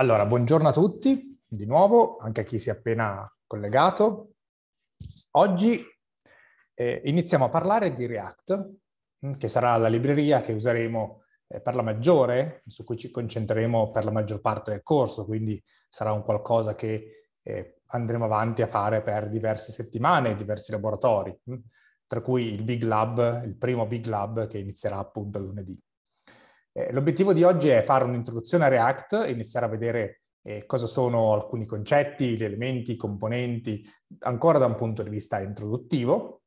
Allora, buongiorno a tutti, di nuovo, anche a chi si è appena collegato. Oggi eh, iniziamo a parlare di React, mm, che sarà la libreria che useremo eh, per la maggiore, su cui ci concentreremo per la maggior parte del corso, quindi sarà un qualcosa che eh, andremo avanti a fare per diverse settimane, diversi laboratori, mh? Mm, tra cui il Big Lab, il primo Big Lab che inizierà appunto lunedì. Eh, l'obiettivo di oggi è fare un'introduzione a React iniziare a vedere eh, cosa sono alcuni concetti, gli elementi, i componenti, ancora da un punto di vista introduttivo,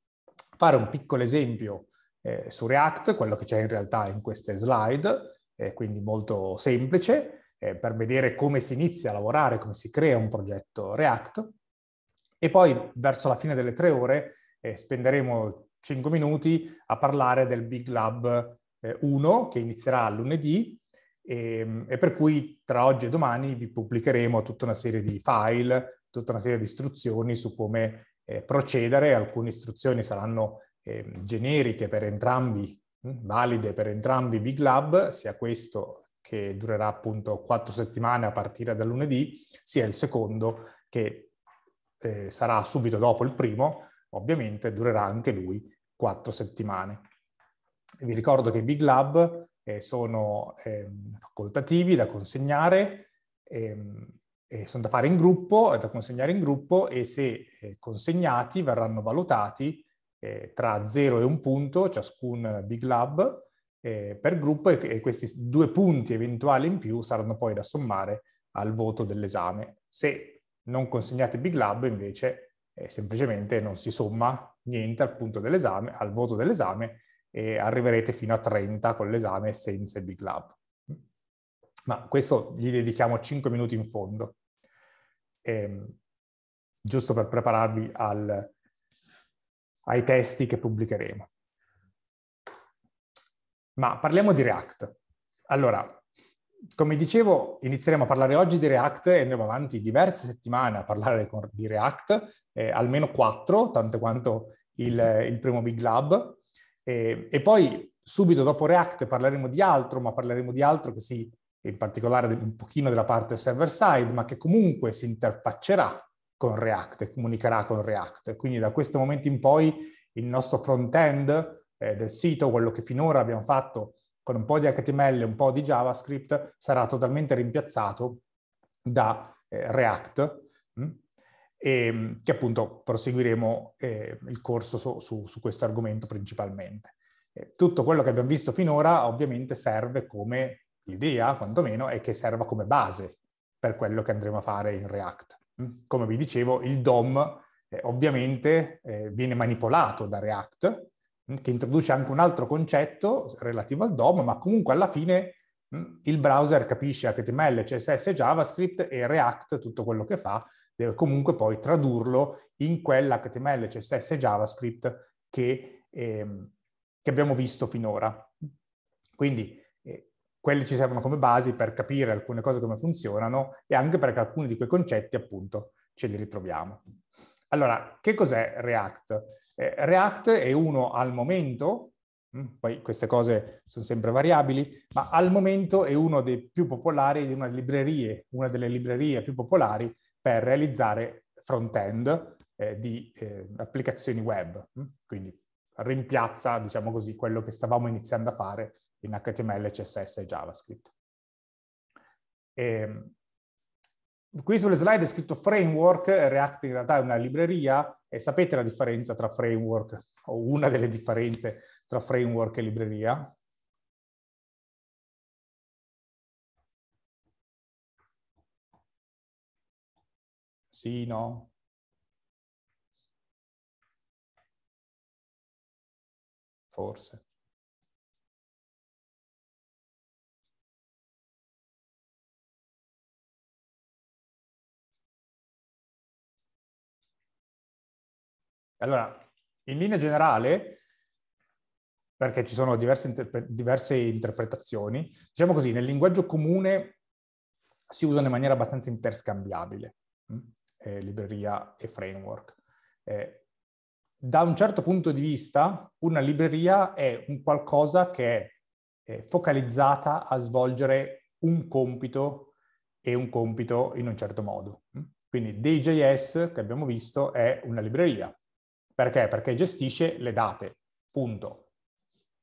fare un piccolo esempio eh, su React, quello che c'è in realtà in queste slide, quindi molto semplice, eh, per vedere come si inizia a lavorare, come si crea un progetto React. E poi verso la fine delle tre ore eh, spenderemo 5 minuti a parlare del Big Lab 1 eh, che inizierà lunedì e, ehm, e, per cui tra oggi e domani vi pubblicheremo tutta una serie di file, tutta una serie di istruzioni su come eh, procedere. Alcune istruzioni saranno eh, generiche per entrambi, hm, valide per entrambi i Big Lab, sia questo che durerà appunto quattro settimane a partire da lunedì, sia il secondo che eh, sarà subito dopo il primo, ovviamente durerà anche lui quattro settimane vi ricordo che i Big Lab eh, sono eh, facoltativi da consegnare, ehm, sono da fare in gruppo, da consegnare in gruppo e se eh, consegnati verranno valutati eh, tra 0 e 1 punto ciascun Big Lab eh, per gruppo e, questi due punti eventuali in più saranno poi da sommare al voto dell'esame. Se non consegnate Big Lab invece eh, semplicemente non si somma niente al punto dell'esame, al voto dell'esame e arriverete fino a 30 con l'esame senza il Big Lab. Ma questo gli dedichiamo 5 minuti in fondo, ehm, giusto per prepararvi al, ai testi che pubblicheremo. Ma parliamo di React. Allora, come dicevo, inizieremo a parlare oggi di React e andremo avanti diverse settimane a parlare di React, eh, almeno quattro, tanto quanto il, il, primo Big Lab. E, e, poi subito dopo React parleremo di altro, ma parleremo di altro che si, in particolare un pochino della parte server side, ma che comunque si interfaccerà con React e comunicherà con React. Quindi da questo momento in poi il nostro front-end eh, del sito, quello che finora abbiamo fatto con un po' di HTML e un po' di JavaScript, sarà totalmente rimpiazzato da eh, React. Mm? e, ehm, che appunto proseguiremo eh, il corso su, su, su questo argomento principalmente. Eh, tutto quello che abbiamo visto finora ovviamente serve come l'idea, quantomeno, è che serva come base per quello che andremo a fare in React. Mm? Come vi dicevo, il DOM eh, ovviamente eh, viene manipolato da React, mm? che introduce anche un altro concetto relativo al DOM, ma comunque alla fine mm, il browser capisce HTML, CSS, JavaScript e React tutto quello che fa deve comunque poi tradurlo in quell'HTML, CSS cioè e JavaScript che, ehm, che, abbiamo visto finora. Quindi eh, quelli ci servono come basi per capire alcune cose come funzionano e anche perché alcuni di quei concetti appunto ce li ritroviamo. Allora, che cos'è React? Eh, React è uno al momento, mm, poi queste cose sono sempre variabili, ma al momento è uno dei più popolari, una, librerie, una delle librerie più popolari per realizzare front-end eh, di eh, applicazioni web. Mm? Quindi rimpiazza, diciamo così, quello che stavamo iniziando a fare in HTML, CSS e JavaScript. E, ehm, qui sulle slide è scritto framework, React in realtà è una libreria e sapete la differenza tra framework o una delle differenze tra framework e libreria? Sì, no? Forse. Allora, in linea generale, perché ci sono diverse, interpre- diverse, interpretazioni, diciamo così, nel linguaggio comune si usano in maniera abbastanza interscambiabile. Mm? eh, libreria e framework. Eh, da un certo punto di vista, una libreria è un qualcosa che è eh, focalizzata a svolgere un compito e un compito in un certo modo. Mm? Quindi DJS, che abbiamo visto, è una libreria. Perché? Perché gestisce le date, punto.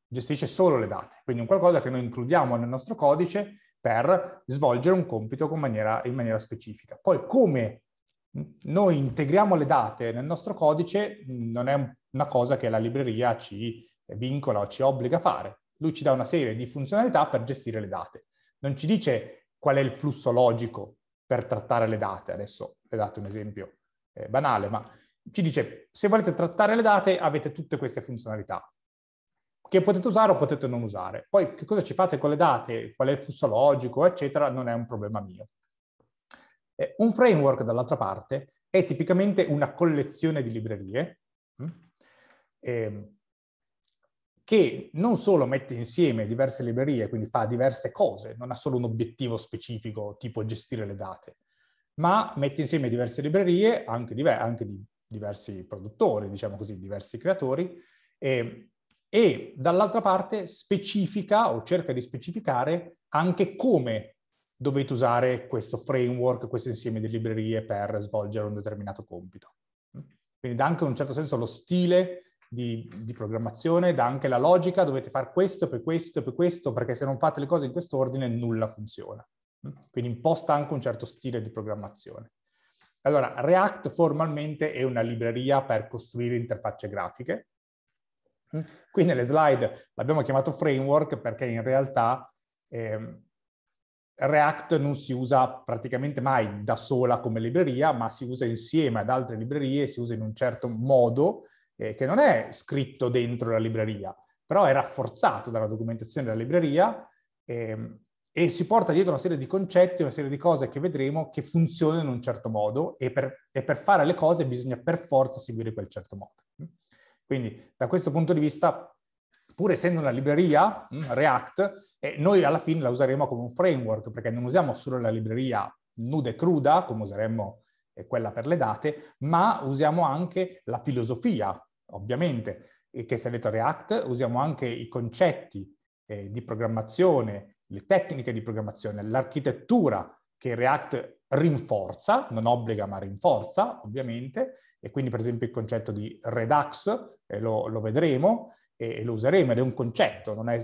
Gestisce solo le date, quindi un qualcosa che noi includiamo nel nostro codice per svolgere un compito maniera, in maniera specifica. Poi come noi integriamo le date nel nostro codice, non è una cosa che la libreria ci vincola o ci obbliga a fare. Lui ci dà una serie di funzionalità per gestire le date. Non ci dice qual è il flusso logico per trattare le date. Adesso le date un esempio eh, banale, ma ci dice se volete trattare le date avete tutte queste funzionalità che potete usare o potete non usare. Poi che cosa ci fate con le date, qual è il flusso logico, eccetera, non è un problema mio. Eh, un framework, dall'altra parte, è tipicamente una collezione di librerie mh, mm, eh, che non solo mette insieme diverse librerie, quindi fa diverse cose, non ha solo un obiettivo specifico, tipo gestire le date, ma mette insieme diverse librerie, anche, di, anche di diversi produttori, diciamo così, diversi creatori, eh, e dall'altra parte specifica o cerca di specificare anche come dovete usare questo framework, questo insieme di librerie per svolgere un determinato compito. Quindi dà anche in un certo senso lo stile di, di programmazione, dà anche la logica, dovete fare questo per questo per questo, perché se non fate le cose in quest'ordine nulla funziona. Quindi imposta anche un certo stile di programmazione. Allora, React formalmente è una libreria per costruire interfacce grafiche. Qui nelle slide l'abbiamo chiamato framework perché in realtà eh, React non si usa praticamente mai da sola come libreria, ma si usa insieme ad altre librerie, si usa in un certo modo eh, che non è scritto dentro la libreria, però è rafforzato dalla documentazione della libreria eh, e si porta dietro una serie di concetti, una serie di cose che vedremo che funzionano in un certo modo e per, e per fare le cose bisogna per forza seguire quel certo modo. Quindi da questo punto di vista pur essendo una libreria, mm. eh, React, noi alla fine la useremo come un framework, perché non usiamo solo la libreria nuda e cruda, come useremmo eh, quella per le date, ma usiamo anche la filosofia, ovviamente, che si è detto React, usiamo anche i concetti eh, di programmazione, le tecniche di programmazione, l'architettura che React rinforza, non obbliga ma rinforza ovviamente, e quindi per esempio il concetto di Redux, eh, lo, lo vedremo, e, lo useremo ed è un concetto, non è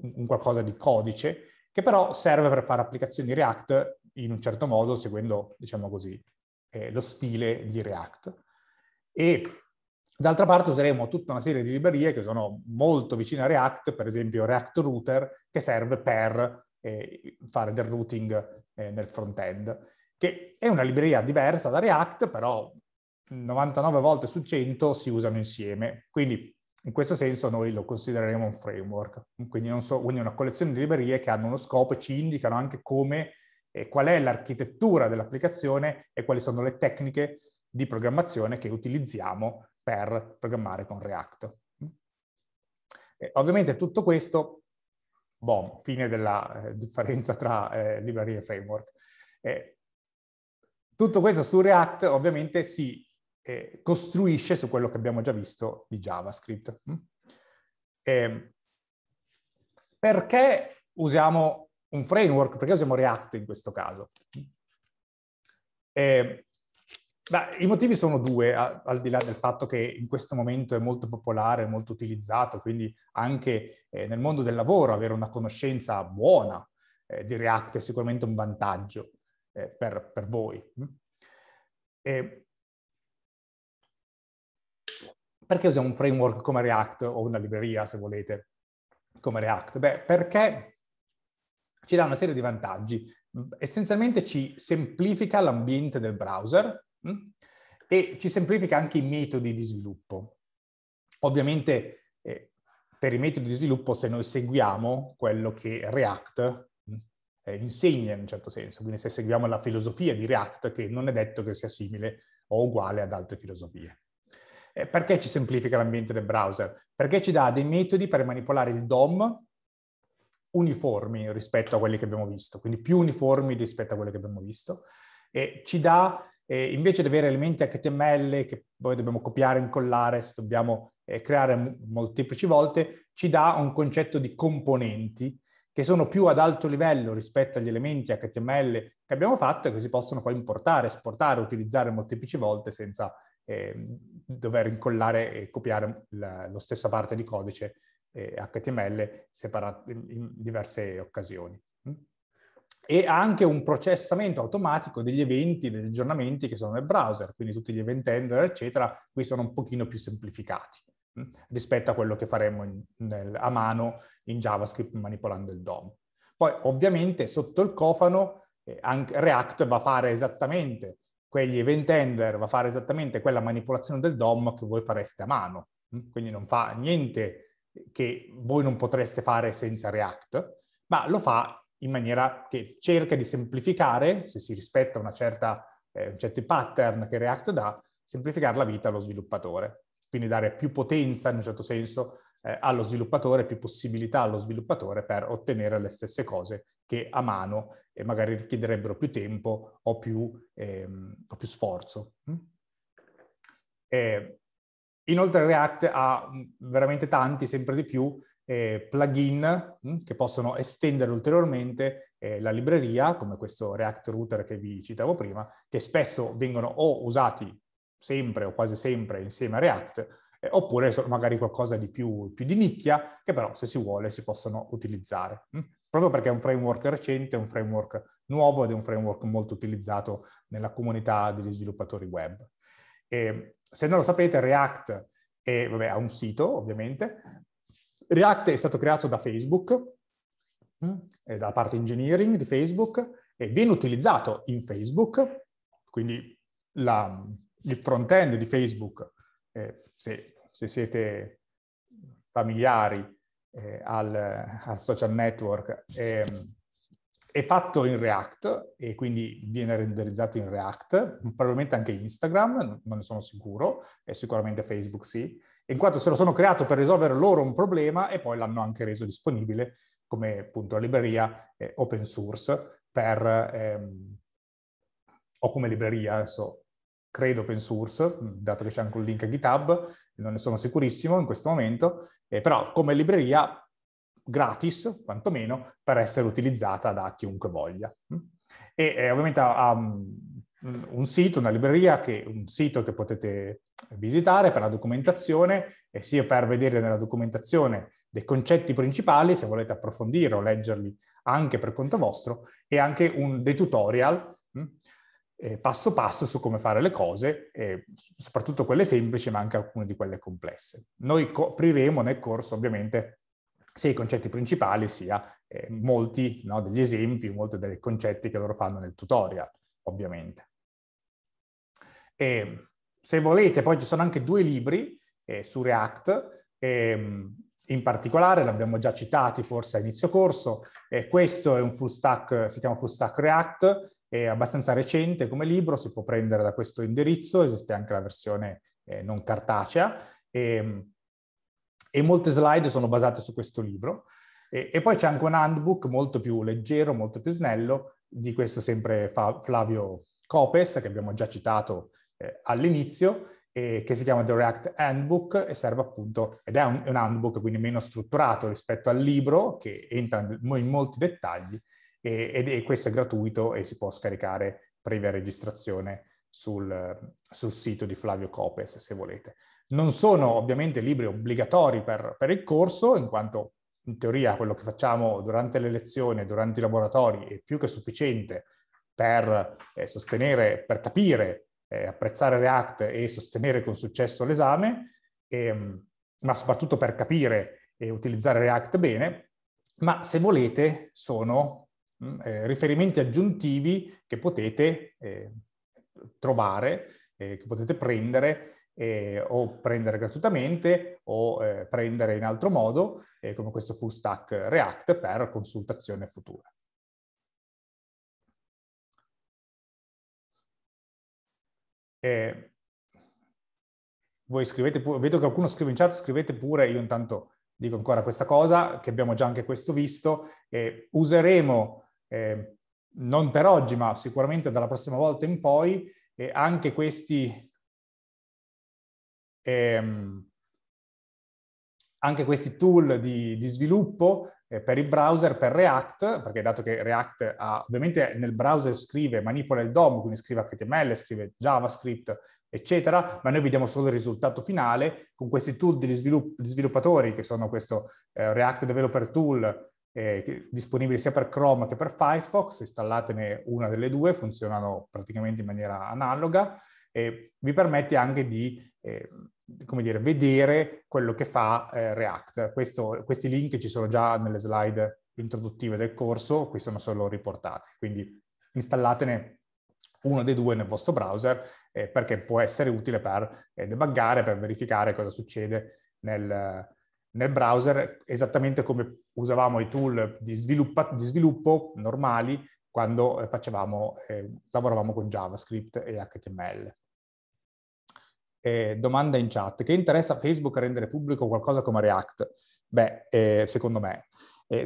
un qualcosa di codice, che però serve per fare applicazioni React in un certo modo, seguendo, diciamo così, eh, lo stile di React. E d'altra parte useremo tutta una serie di librerie che sono molto vicine a React, per esempio React Router, che serve per eh, fare del routing eh, nel front-end, che è una libreria diversa da React, però 99 volte su 100 si usano insieme. Quindi in questo senso noi lo considereremo un framework, quindi, so, quindi una collezione di librerie che hanno uno scopo e ci indicano anche come, eh, qual è l'architettura dell'applicazione e quali sono le tecniche di programmazione che utilizziamo per programmare con React. E ovviamente tutto questo, boh, fine della eh, differenza tra eh, librerie e framework. tutto questo su React ovviamente si eh, costruisce su quello che abbiamo già visto di JavaScript. Eh, perché usiamo un framework? Perché usiamo React in questo caso? Eh, beh, I motivi sono due, al di là del fatto che in questo momento è molto popolare, molto utilizzato, quindi anche eh, nel mondo del lavoro avere una conoscenza buona eh, di React è sicuramente un vantaggio eh, per, per voi. Mm? E perché usiamo un framework come React o una libreria, se volete, come React? Beh, perché ci dà una serie di vantaggi. Essenzialmente ci semplifica l'ambiente del browser mh? Mm? e ci semplifica anche i metodi di sviluppo. Ovviamente eh, per i metodi di sviluppo, se noi seguiamo quello che React mm, eh, insegna in un certo senso, quindi se seguiamo la filosofia di React, che non è detto che sia simile o uguale ad altre filosofie. Eh, perché ci semplifica l'ambiente del browser? Perché ci dà dei metodi per manipolare il DOM uniformi rispetto a quelli che abbiamo visto, quindi più uniformi rispetto a quelli che abbiamo visto, e ci dà, eh, invece di avere elementi HTML che poi dobbiamo copiare, incollare, se dobbiamo eh, creare molteplici volte, ci dà un concetto di componenti che sono più ad alto livello rispetto agli elementi HTML che abbiamo fatto e che si possono poi importare, esportare, utilizzare molteplici volte senza eh, dover incollare e copiare la, la stessa parte di codice eh, HTML separate in diverse occasioni. Mm. E ha anche un processamento automatico degli eventi, degli aggiornamenti che sono nel browser, quindi tutti gli event handler, eccetera, qui sono un pochino più semplificati mm, rispetto a quello che faremo in, nel, a mano in JavaScript manipolando il DOM. Poi ovviamente sotto il cofano eh, React va a fare esattamente quegli event handler va a fare esattamente quella manipolazione del DOM che voi fareste a mano, mm? quindi non fa niente che voi non potreste fare senza React, ma lo fa in maniera che cerca di semplificare, se si rispetta una certa, eh, un certo pattern che React dà, semplificare la vita allo sviluppatore, quindi dare più potenza in un certo senso eh, allo sviluppatore, più possibilità allo sviluppatore per ottenere le stesse cose che a mano eh, magari richiederebbero più tempo o più, ehm, o più sforzo. Mm? Eh, inoltre React ha mm, veramente tanti, sempre di più, eh, plugin mh, mm, che possono estendere ulteriormente eh, la libreria, come questo React Router che vi citavo prima, che spesso vengono o usati sempre o quasi sempre insieme a React, eh, oppure magari qualcosa di più, più, di nicchia, che però se si vuole si possono utilizzare. Hm? Proprio perché è un framework recente, è un framework nuovo ed è un framework molto utilizzato nella comunità degli sviluppatori web. E, se non lo sapete, React è, vabbè, ha un sito, ovviamente. React è stato creato da Facebook, mm? è dalla parte engineering di Facebook, e viene utilizzato in Facebook, quindi la, il front-end di Facebook eh, se, se, siete familiari eh, al, al, social network, eh, è fatto in React e quindi viene renderizzato in React, probabilmente anche Instagram, non ne sono sicuro, e sicuramente Facebook sì, in quanto se lo sono creato per risolvere loro un problema e poi l'hanno anche reso disponibile come appunto libreria eh, open source per, ehm, o come libreria, adesso credo open source, mm, dato che c'è anche un link a GitHub, non ne sono sicurissimo in questo momento, eh, però come libreria gratis, quantomeno, per essere utilizzata da chiunque voglia. Mm. E eh, ovviamente ha, um, un sito, una libreria, che, un sito che potete visitare per la documentazione e sia per vedere nella documentazione dei concetti principali, se volete approfondire o leggerli anche per conto vostro, e anche un, dei tutorial mh, eh, passo passo su come fare le cose, eh, soprattutto quelle semplici, ma anche alcune di quelle complesse. Noi copriremo nel corso, ovviamente, sia i concetti principali, sia eh, molti no, degli esempi, molti dei concetti che loro fanno nel tutorial, ovviamente. E, se volete, poi ci sono anche due libri eh, su React, ehm, in particolare, l'abbiamo già citati forse a inizio corso, eh, questo è un full stack, si chiama full stack React, è abbastanza recente come libro, si può prendere da questo indirizzo, esiste anche la versione eh, non cartacea e, ehm, e, molte slide sono basate su questo libro. E, e poi c'è anche un handbook molto più leggero, molto più snello, di questo sempre fa, Flavio Copes, che abbiamo già citato eh, all'inizio, e, che si chiama The React Handbook e serve appunto, ed è un, un handbook quindi meno strutturato rispetto al libro, che entra in molti dettagli, e, e, questo è gratuito e si può scaricare previa registrazione sul, sul, sito di Flavio Copes se volete. Non sono ovviamente libri obbligatori per, per il corso, in quanto in teoria quello che facciamo durante le lezioni, durante i laboratori è più che sufficiente per eh, sostenere, per capire, eh, apprezzare React e sostenere con successo l'esame, ehm, ma soprattutto per capire e utilizzare React bene, ma se volete sono Mm, eh, riferimenti aggiuntivi che potete eh, trovare, eh, che potete prendere eh, o prendere gratuitamente o eh, prendere in altro modo, come questo full stack React per consultazione futura. Eh, voi scrivete pure, vedo che qualcuno scrive in chat, scrivete pure, io intanto dico ancora questa cosa, che abbiamo già anche questo visto, eh, useremo eh, non per oggi, ma sicuramente dalla prossima volta in poi, eh, anche questi, ehm, anche questi tool di, di sviluppo eh, per il browser, per React, perché dato che React ha, ovviamente nel browser scrive, manipola il DOM, quindi scrive HTML, scrive JavaScript, eccetera, ma noi vediamo solo il risultato finale con questi tool di, svilupp- di sviluppatori, che sono questo eh, React Developer Tool, eh, disponibili sia per Chrome che per Firefox, installatene una delle due, funzionano praticamente in maniera analoga e vi permette anche di eh, come dire, vedere quello che fa eh, React. Questo, questi link ci sono già nelle slide introduttive del corso, qui sono solo riportati, quindi installatene uno dei due nel vostro browser eh, perché può essere utile per eh, debuggare, per verificare cosa succede nel, nel browser esattamente come usavamo i tool di, di sviluppo normali quando eh, facevamo, eh, lavoravamo con JavaScript e HTML. Eh, domanda in chat. Che interessa a Facebook rendere pubblico qualcosa come React? Beh, eh, secondo me.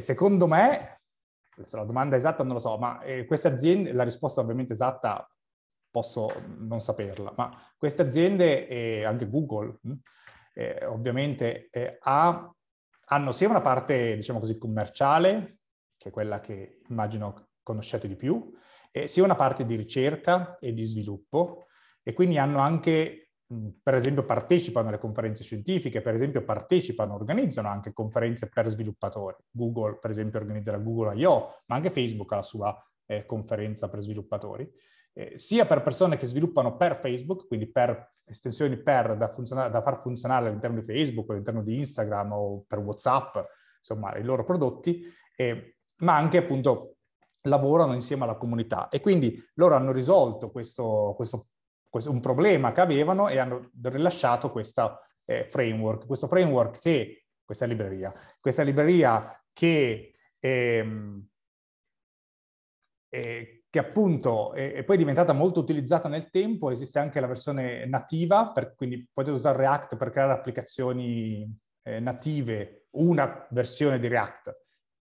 secondo me, se la domanda esatta non lo so, ma eh, queste aziende, la risposta ovviamente esatta posso non saperla, ma queste aziende e eh, anche Google... Mh, hm, eh, ovviamente eh, ha, hanno sia una parte, diciamo così, commerciale, che è quella che immagino conoscete di più, eh, sia una parte di ricerca e di sviluppo e quindi hanno anche, mh, per esempio, partecipano alle conferenze scientifiche, per esempio partecipano, organizzano anche conferenze per sviluppatori. Google, per esempio, organizza la Google I.O., ma anche Facebook ha la sua eh, conferenza per sviluppatori eh, sia per persone che sviluppano per Facebook, quindi per estensioni per da, funziona- da far funzionare all'interno di Facebook, all'interno di Instagram o per WhatsApp, insomma, i loro prodotti, eh, ma anche appunto lavorano insieme alla comunità. E quindi loro hanno risolto questo, questo, questo un problema che avevano e hanno rilasciato questo eh, framework, questo framework che, questa libreria, questa libreria che, ehm, eh, che appunto è, poi diventata molto utilizzata nel tempo, esiste anche la versione nativa, per, quindi potete usare React per creare applicazioni eh, native, una versione di React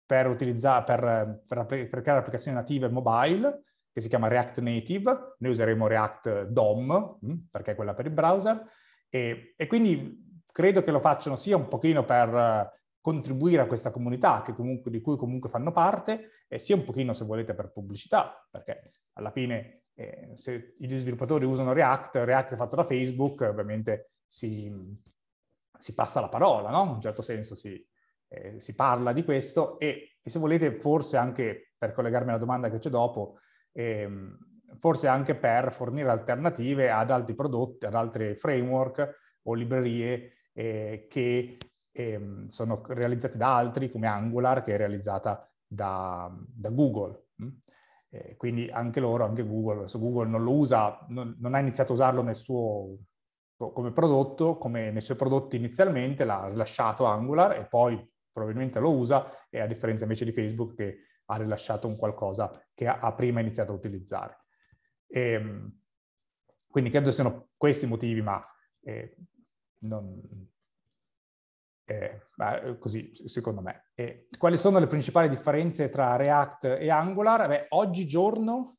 per, per, per, per, creare applicazioni native mobile, che si chiama React Native, noi useremo React DOM, mm, perché è quella per il browser, e, e quindi credo che lo facciano sia un pochino per contribuire a questa comunità comunque, di cui comunque fanno parte, eh, sia un pochino se volete per pubblicità, perché alla fine eh, se gli sviluppatori usano React, React è fatto da Facebook, ovviamente si, si passa la parola, no? In un certo senso si, eh, si parla di questo e, e, se volete forse anche, per collegarmi alla domanda che c'è dopo, ehm, forse anche per fornire alternative ad altri prodotti, ad altri framework o librerie eh, che e ehm, sono realizzati da altri come Angular che è realizzata da, da Google. Mm? E quindi anche loro, anche Google, adesso Google non lo usa, non, non ha iniziato a usarlo nel suo, come prodotto, come nei suoi prodotti inizialmente l'ha rilasciato Angular e poi probabilmente lo usa e a differenza invece di Facebook che ha rilasciato un qualcosa che ha, ha prima iniziato a utilizzare. E, ehm, quindi credo siano questi i motivi, ma eh, non, eh, eh, così secondo me. E quali sono le principali differenze tra React e Angular? Beh, oggigiorno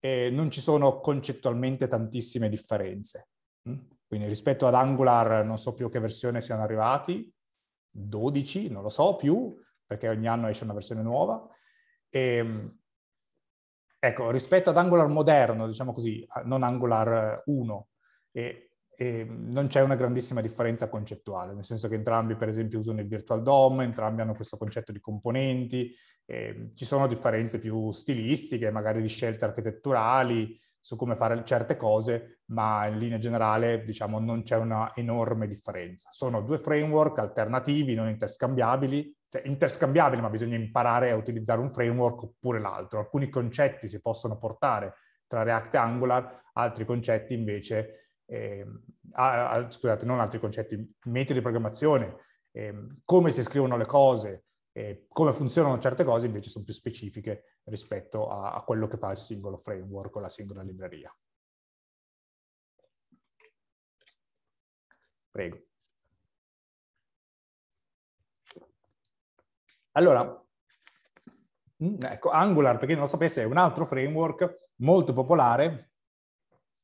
eh, non ci sono concettualmente tantissime differenze. Mm? Quindi rispetto ad Angular non so più che versione siano arrivati, 12, non lo so più, perché ogni anno esce una versione nuova. E, ehm, ecco, rispetto ad Angular moderno, diciamo così, non Angular 1, e e non c'è una grandissima differenza concettuale, nel senso che entrambi per esempio usano il virtual DOM, entrambi hanno questo concetto di componenti, eh, ci sono differenze più stilistiche, magari di scelte architetturali, su come fare certe cose, ma in linea generale diciamo non c'è una enorme differenza. Sono due framework alternativi, non interscambiabili, cioè interscambiabili ma bisogna imparare a utilizzare un framework oppure l'altro. Alcuni concetti si possono portare tra React e Angular, altri concetti invece eh, a, a, scusate, non altri concetti, metodi di programmazione, eh, come si scrivono le cose, eh, come funzionano certe cose invece sono più specifiche rispetto a, a quello che fa il singolo framework o la singola libreria. Prego. Allora, mm, ecco, Angular, per chi non lo sapesse, è un altro framework molto popolare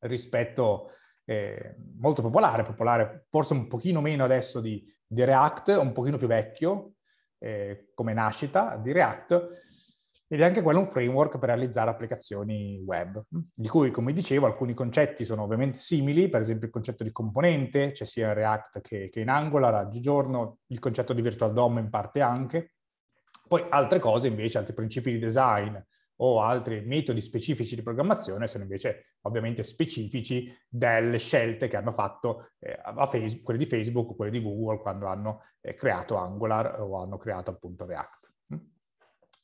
rispetto eh, molto popolare, popolare forse un pochino meno adesso di, di React, un pochino più vecchio eh, come nascita di React, ed è anche quello un framework per realizzare applicazioni web, mm, di cui, come dicevo, alcuni concetti sono ovviamente simili, per esempio il concetto di componente, c'è sia in React che, che in Angular, oggigiorno il concetto di virtual DOM in parte anche, poi altre cose invece, altri principi di design, o altri metodi specifici di programmazione sono invece ovviamente specifici delle scelte che hanno fatto eh, Facebook, quelle di Facebook o quelle di Google quando hanno eh, creato Angular o hanno creato appunto React. Mm?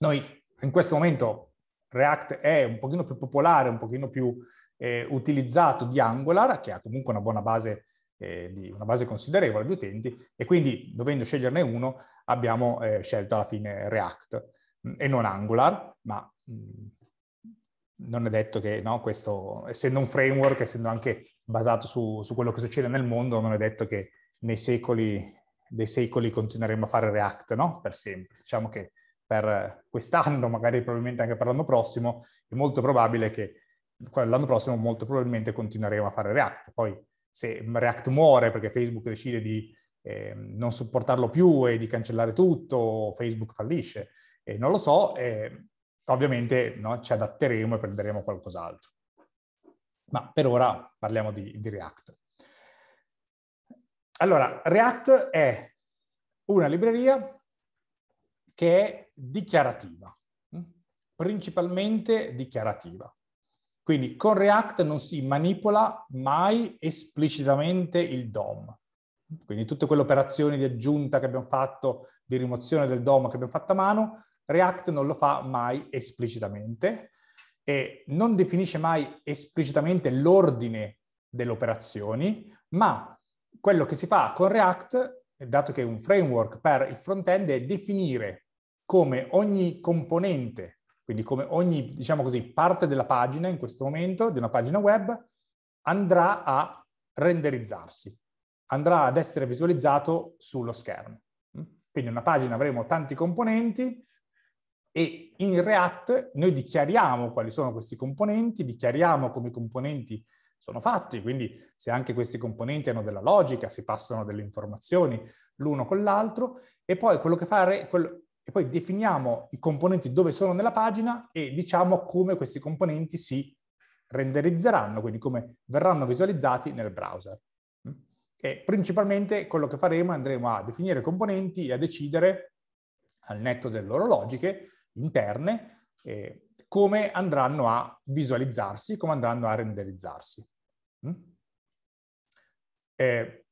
Noi in questo momento React è un pochino più popolare, un pochino più eh, utilizzato di Angular, che ha comunque una buona base eh, di una base considerevole di utenti e quindi dovendo sceglierne uno abbiamo eh, scelto alla fine React mm, e non Angular, ma Mm. non è detto che no, questo, essendo un framework, essendo anche basato su, su, quello che succede nel mondo, non è detto che nei secoli dei secoli continueremo a fare React, no? Per sempre. Diciamo che per quest'anno, magari probabilmente anche per l'anno prossimo, è molto probabile che l'anno prossimo molto probabilmente continueremo a fare React. Poi se React muore perché Facebook decide di eh, non supportarlo più e di cancellare tutto, Facebook fallisce, eh, non lo so, eh, Ovviamente no, ci adatteremo e prenderemo qualcos'altro. Ma per ora parliamo di, di React. Allora, React è una libreria che è dichiarativa, mm? principalmente dichiarativa. Quindi con React non si manipola mai esplicitamente il DOM. Quindi tutte quelle operazioni di aggiunta che abbiamo fatto, di rimozione del DOM che abbiamo fatto a mano, React non lo fa mai esplicitamente e non definisce mai esplicitamente l'ordine delle operazioni, ma quello che si fa con React, dato che è un framework per il front-end, è definire come ogni componente, quindi come ogni, diciamo così, parte della pagina in questo momento, di una pagina web, andrà a renderizzarsi, andrà ad essere visualizzato sullo schermo. Quindi in una pagina avremo tanti componenti, e in React noi dichiariamo quali sono questi componenti, dichiariamo come i componenti sono fatti, quindi se anche questi componenti hanno della logica, si passano delle informazioni l'uno con l'altro e poi quello che fare, quello, e poi definiamo i componenti dove sono nella pagina e diciamo come questi componenti si renderizzeranno, quindi come verranno visualizzati nel browser. E principalmente quello che faremo andremo a definire componenti e a decidere, al netto delle loro logiche, interne, eh, come andranno a visualizzarsi, come andranno a renderizzarsi. Mm? Eh,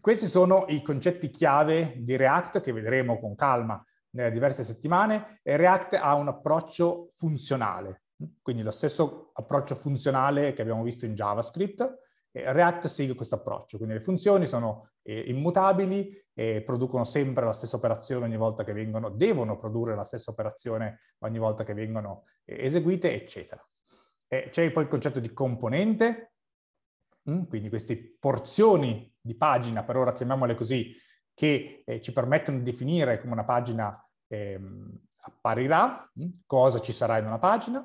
questi sono i concetti chiave di React che vedremo con calma nelle diverse settimane. E React ha un approccio funzionale, mm? quindi lo stesso approccio funzionale che abbiamo visto in JavaScript, React segue questo approccio, quindi le funzioni sono eh, immutabili, e producono sempre la stessa operazione ogni volta che vengono, devono produrre la stessa operazione ogni volta che vengono eh, eseguite, eccetera. c'è poi il concetto di componente, mh, mm, quindi queste porzioni di pagina, per ora chiamiamole così, che eh, ci permettono di definire come una pagina ehm, apparirà, mh, mm, cosa ci sarà in una pagina,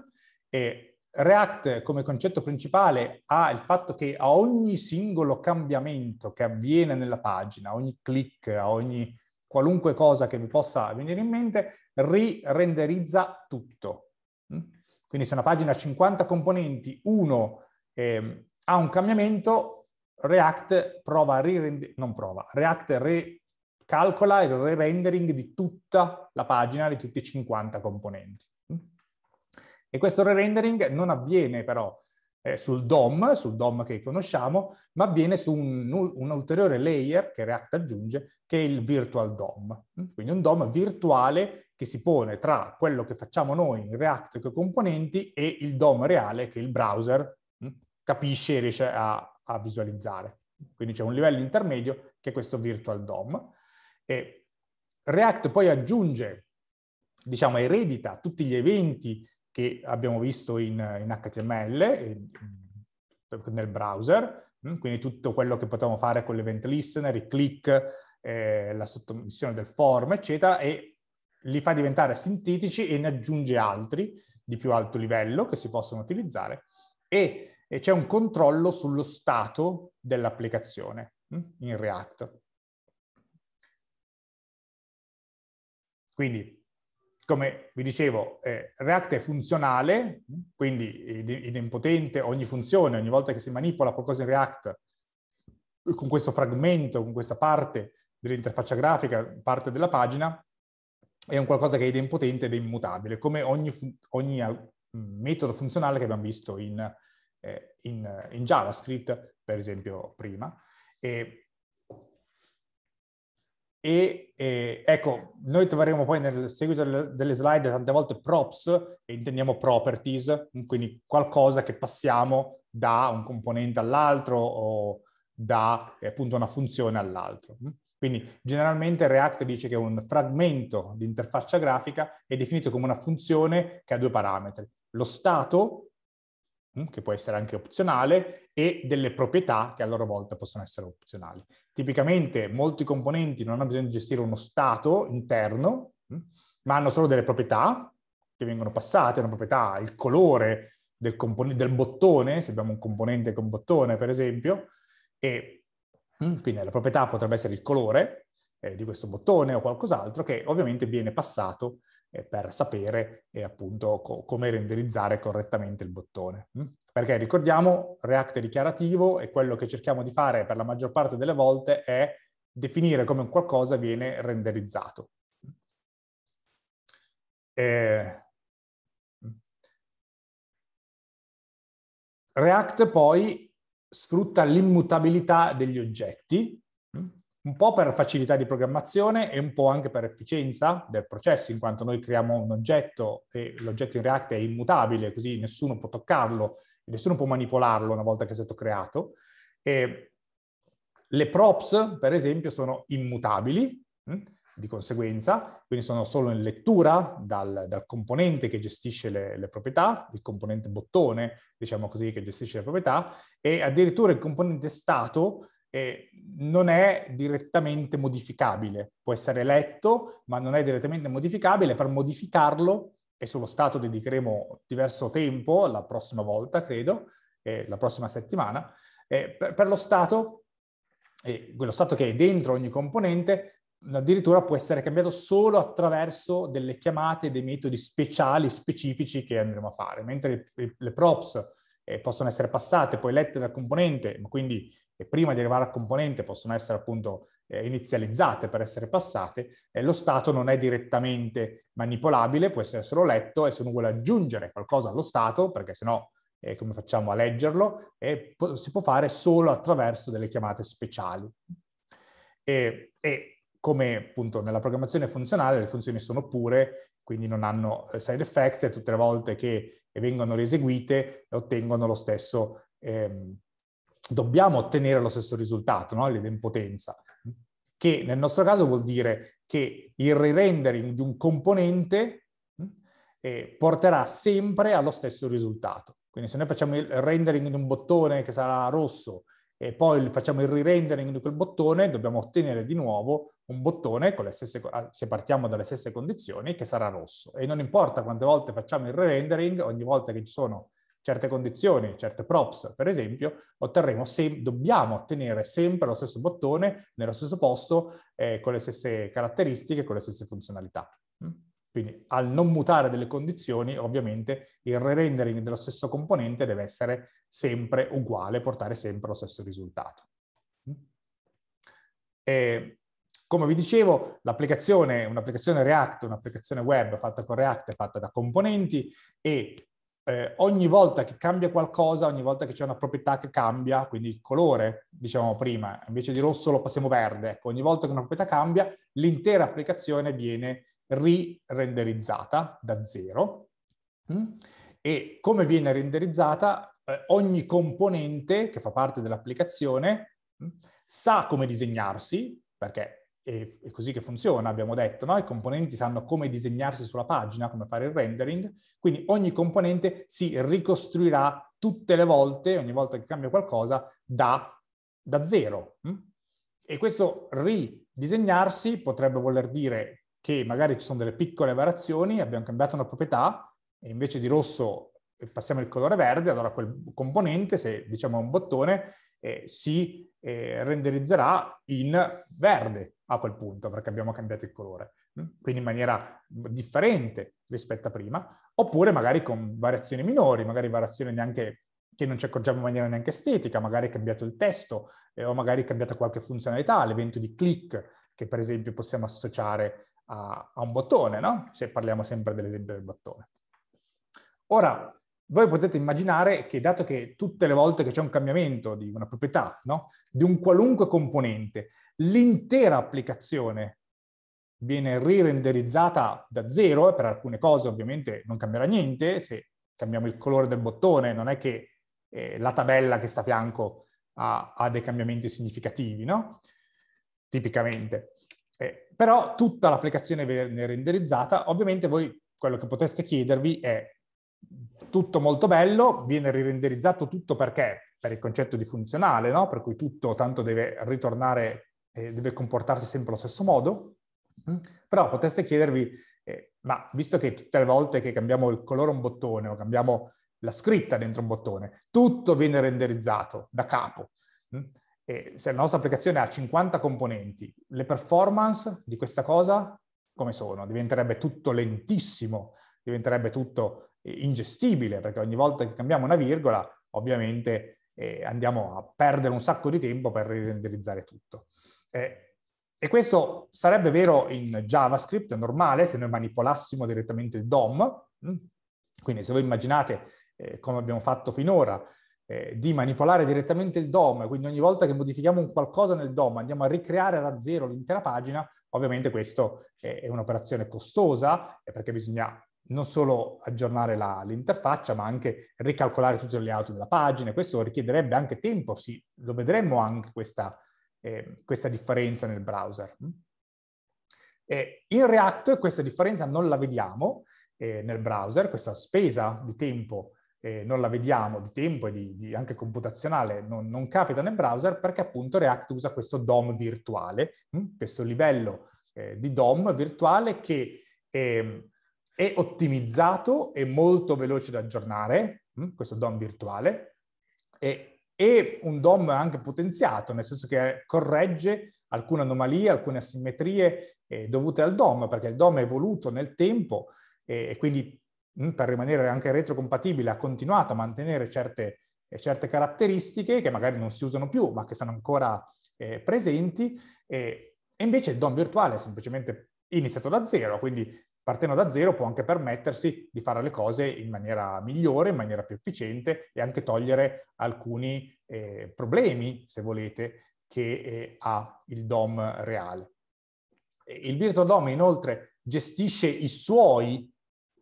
e React come concetto principale ha il fatto che a ogni singolo cambiamento che avviene nella pagina, a ogni click, a ogni qualunque cosa che vi possa venire in mente, rirenderizza tutto. Mm? Quindi se una pagina ha 50 componenti, uno eh, ha un cambiamento, React prova a rirendere, non prova, React recalcola il re-rendering di tutta la pagina, di tutti i 50 componenti. E questo re-rendering non avviene però eh, sul DOM, sul DOM che conosciamo, ma avviene su un, un, ulteriore layer che React aggiunge, che è il virtual DOM. Mm? Quindi un DOM virtuale che si pone tra quello che facciamo noi in React con componenti e il DOM reale che il browser mm, capisce e riesce a, a visualizzare. Quindi c'è un livello intermedio che è questo virtual DOM. E React poi aggiunge, diciamo, eredita tutti gli eventi che abbiamo visto in, in HTML, nel browser, mm, quindi tutto quello che potevamo fare con l'event listener, i click, eh, la sottomissione del form, eccetera, e li fa diventare sintetici e ne aggiunge altri di più alto livello che si possono utilizzare e, e c'è un controllo sullo stato dell'applicazione mm, in React. Quindi come vi dicevo, eh, React è funzionale, quindi idempotente, ogni funzione, ogni volta che si manipola qualcosa in React, con questo fragmento, con questa parte dell'interfaccia grafica, parte della pagina, è un qualcosa che è idempotente ed è immutabile, come ogni, ogni eh, metodo funzionale che abbiamo visto in, eh, in, in JavaScript, per esempio, prima. E e, e, eh, ecco, noi troveremo poi nel seguito delle slide tante volte props e intendiamo properties, quindi qualcosa che passiamo da un componente all'altro o da eh, appunto una funzione all'altro. Quindi generalmente React dice che un frammento di interfaccia grafica è definito come una funzione che ha due parametri, lo stato Mm, che può essere anche opzionale, e delle proprietà che a loro volta possono essere opzionali. Tipicamente molti componenti non hanno bisogno di gestire uno stato interno, mm, ma hanno solo delle proprietà che vengono passate, una proprietà, il colore del, del bottone, se abbiamo un componente con bottone per esempio, e mm, quindi la proprietà potrebbe essere il colore eh, di questo bottone o qualcos'altro che ovviamente viene passato eh, per sapere appunto co- come renderizzare correttamente il bottone. Mm? Perché ricordiamo, React è dichiarativo e quello che cerchiamo di fare per la maggior parte delle volte è definire come qualcosa viene renderizzato. Eh... Mm. React poi sfrutta l'immutabilità degli oggetti mm? un po' per facilità di programmazione e un po' anche per efficienza del processo, in quanto noi creiamo un oggetto e l'oggetto in React è immutabile, così nessuno può toccarlo, e nessuno può manipolarlo una volta che è stato creato. E le props, per esempio, sono immutabili, hm, di conseguenza, quindi sono solo in lettura dal, dal componente che gestisce le, le, proprietà, il componente bottone, diciamo così, che gestisce le proprietà, e addirittura il componente stato eh, non è direttamente modificabile, può essere letto, ma non è direttamente modificabile. Per modificarlo, e sullo stato dedicheremo diverso tempo, la prossima volta credo, eh, la prossima settimana, eh, per, per, lo stato, quello stato che è dentro ogni componente, addirittura può essere cambiato solo attraverso delle chiamate, dei metodi speciali, specifici che andremo a fare, mentre le, le props eh, possono essere passate, poi lette dal componente, ma quindi eh, prima di arrivare al componente possono essere appunto eh, inizializzate per essere passate, eh, lo stato non è direttamente manipolabile, può essere solo letto e se uno vuole aggiungere qualcosa allo stato, perché sennò eh, come facciamo a leggerlo, eh, po- si può fare solo attraverso delle chiamate speciali. E, e, come appunto nella programmazione funzionale le funzioni sono pure, quindi non hanno eh, side effects e tutte le volte che e vengono eseguite e ottengono lo stesso, ehm, dobbiamo ottenere lo stesso risultato, no? l'idempotenza, che nel nostro caso vuol dire che il re-rendering di un componente hm, eh, porterà sempre allo stesso risultato. Quindi se noi facciamo il rendering di un bottone che sarà rosso e poi facciamo il re-rendering di quel bottone, dobbiamo ottenere di nuovo un bottone, stesse, ah, se partiamo dalle stesse condizioni, che sarà rosso. E non importa quante volte facciamo il re-rendering, ogni volta che ci sono certe condizioni, certe props, per esempio, dobbiamo ottenere sempre lo stesso bottone, nello stesso posto, eh, con le stesse caratteristiche, con le stesse funzionalità. Mm? Quindi al non mutare delle condizioni, ovviamente, il re-rendering dello stesso componente deve essere sempre uguale, portare sempre lo stesso risultato. Mm. E, come vi dicevo, l'applicazione, un'applicazione React, un'applicazione web fatta con React è fatta da componenti e eh, ogni volta che cambia qualcosa, ogni volta che c'è una proprietà che cambia, quindi il colore, diciamo prima, invece di rosso lo passiamo verde, ecco, ogni volta che una proprietà cambia, l'intera applicazione viene rirenderizzata da zero. Mm? E come viene renderizzata? eh, ogni componente che fa parte dell'applicazione mm, sa come disegnarsi, perché è, è, così che funziona, abbiamo detto, no? i componenti sanno come disegnarsi sulla pagina, come fare il rendering, quindi ogni componente si ricostruirà tutte le volte, ogni volta che cambia qualcosa, da, da zero. Mm? E questo ridisegnarsi potrebbe voler dire che magari ci sono delle piccole variazioni, abbiamo cambiato una proprietà e invece di rosso passiamo il colore verde, allora quel componente, se diciamo un bottone, eh, si eh, renderizzerà in verde a quel punto, perché abbiamo cambiato il colore. Mm? Quindi in maniera differente rispetto a prima, oppure magari con variazioni minori, magari variazioni neanche che non ci accorgiamo in maniera neanche estetica, magari è cambiato il testo eh, o magari è cambiata qualche funzionalità, l'evento di click che per esempio possiamo associare a, a un bottone, no? se parliamo sempre dell'esempio del bottone. Ora, voi potete immaginare che dato che tutte le volte che c'è un cambiamento di una proprietà, no? di un qualunque componente, l'intera applicazione viene rirenderizzata da zero, e per alcune cose ovviamente non cambierà niente, se cambiamo il colore del bottone non è che eh, la tabella che sta a fianco ha, ha dei cambiamenti significativi, no? tipicamente. Eh, però tutta l'applicazione viene renderizzata, ovviamente voi quello che potreste chiedervi è tutto molto bello, viene rirenderizzato tutto perché? Per il concetto di funzionale, no? per cui tutto tanto deve ritornare, eh, deve comportarsi sempre allo stesso modo, mm? però poteste chiedervi, eh, ma visto che tutte le volte che cambiamo il colore a un bottone o cambiamo la scritta dentro un bottone, tutto viene renderizzato da capo, mm? e se la nostra applicazione ha 50 componenti, le performance di questa cosa come sono? Diventerebbe tutto lentissimo, diventerebbe tutto ingestibile, perché ogni volta che cambiamo una virgola, ovviamente eh, andiamo a perdere un sacco di tempo per renderizzare tutto. Eh, e questo sarebbe vero in JavaScript, è normale, se noi manipolassimo direttamente il DOM. Mm? Quindi se voi immaginate, eh, come abbiamo fatto finora, eh, di manipolare direttamente il DOM, quindi ogni volta che modifichiamo un qualcosa nel DOM andiamo a ricreare da zero l'intera pagina, ovviamente questo è, è un'operazione costosa perché bisogna non solo aggiornare la, l'interfaccia, ma anche ricalcolare tutto il layout della pagina. Questo richiederebbe anche tempo, sì, lo vedremmo anche questa, eh, questa differenza nel browser. Eh, in React questa differenza non la vediamo eh, nel browser, questa spesa di tempo eh, non la vediamo, di tempo e di, di anche computazionale non, non, capita nel browser perché appunto React usa questo DOM virtuale, mh? Hm, questo livello eh, di DOM virtuale che ehm, è ottimizzato, e molto veloce da aggiornare, mm, questo DOM virtuale, e è un DOM anche potenziato, nel senso che corregge alcune anomalie, alcune asimmetrie eh, dovute al DOM, perché il DOM è evoluto nel tempo e quindi mm, per rimanere anche retrocompatibile ha continuato a mantenere certe, eh, certe, caratteristiche che magari non si usano più, ma che sono ancora eh, presenti. e invece il DOM virtuale è semplicemente iniziato da zero, quindi partendo da zero può anche permettersi di fare le cose in maniera migliore, in maniera più efficiente e anche togliere alcuni eh, problemi, se volete, che eh, ha il DOM reale. Il Virtual DOM inoltre gestisce i suoi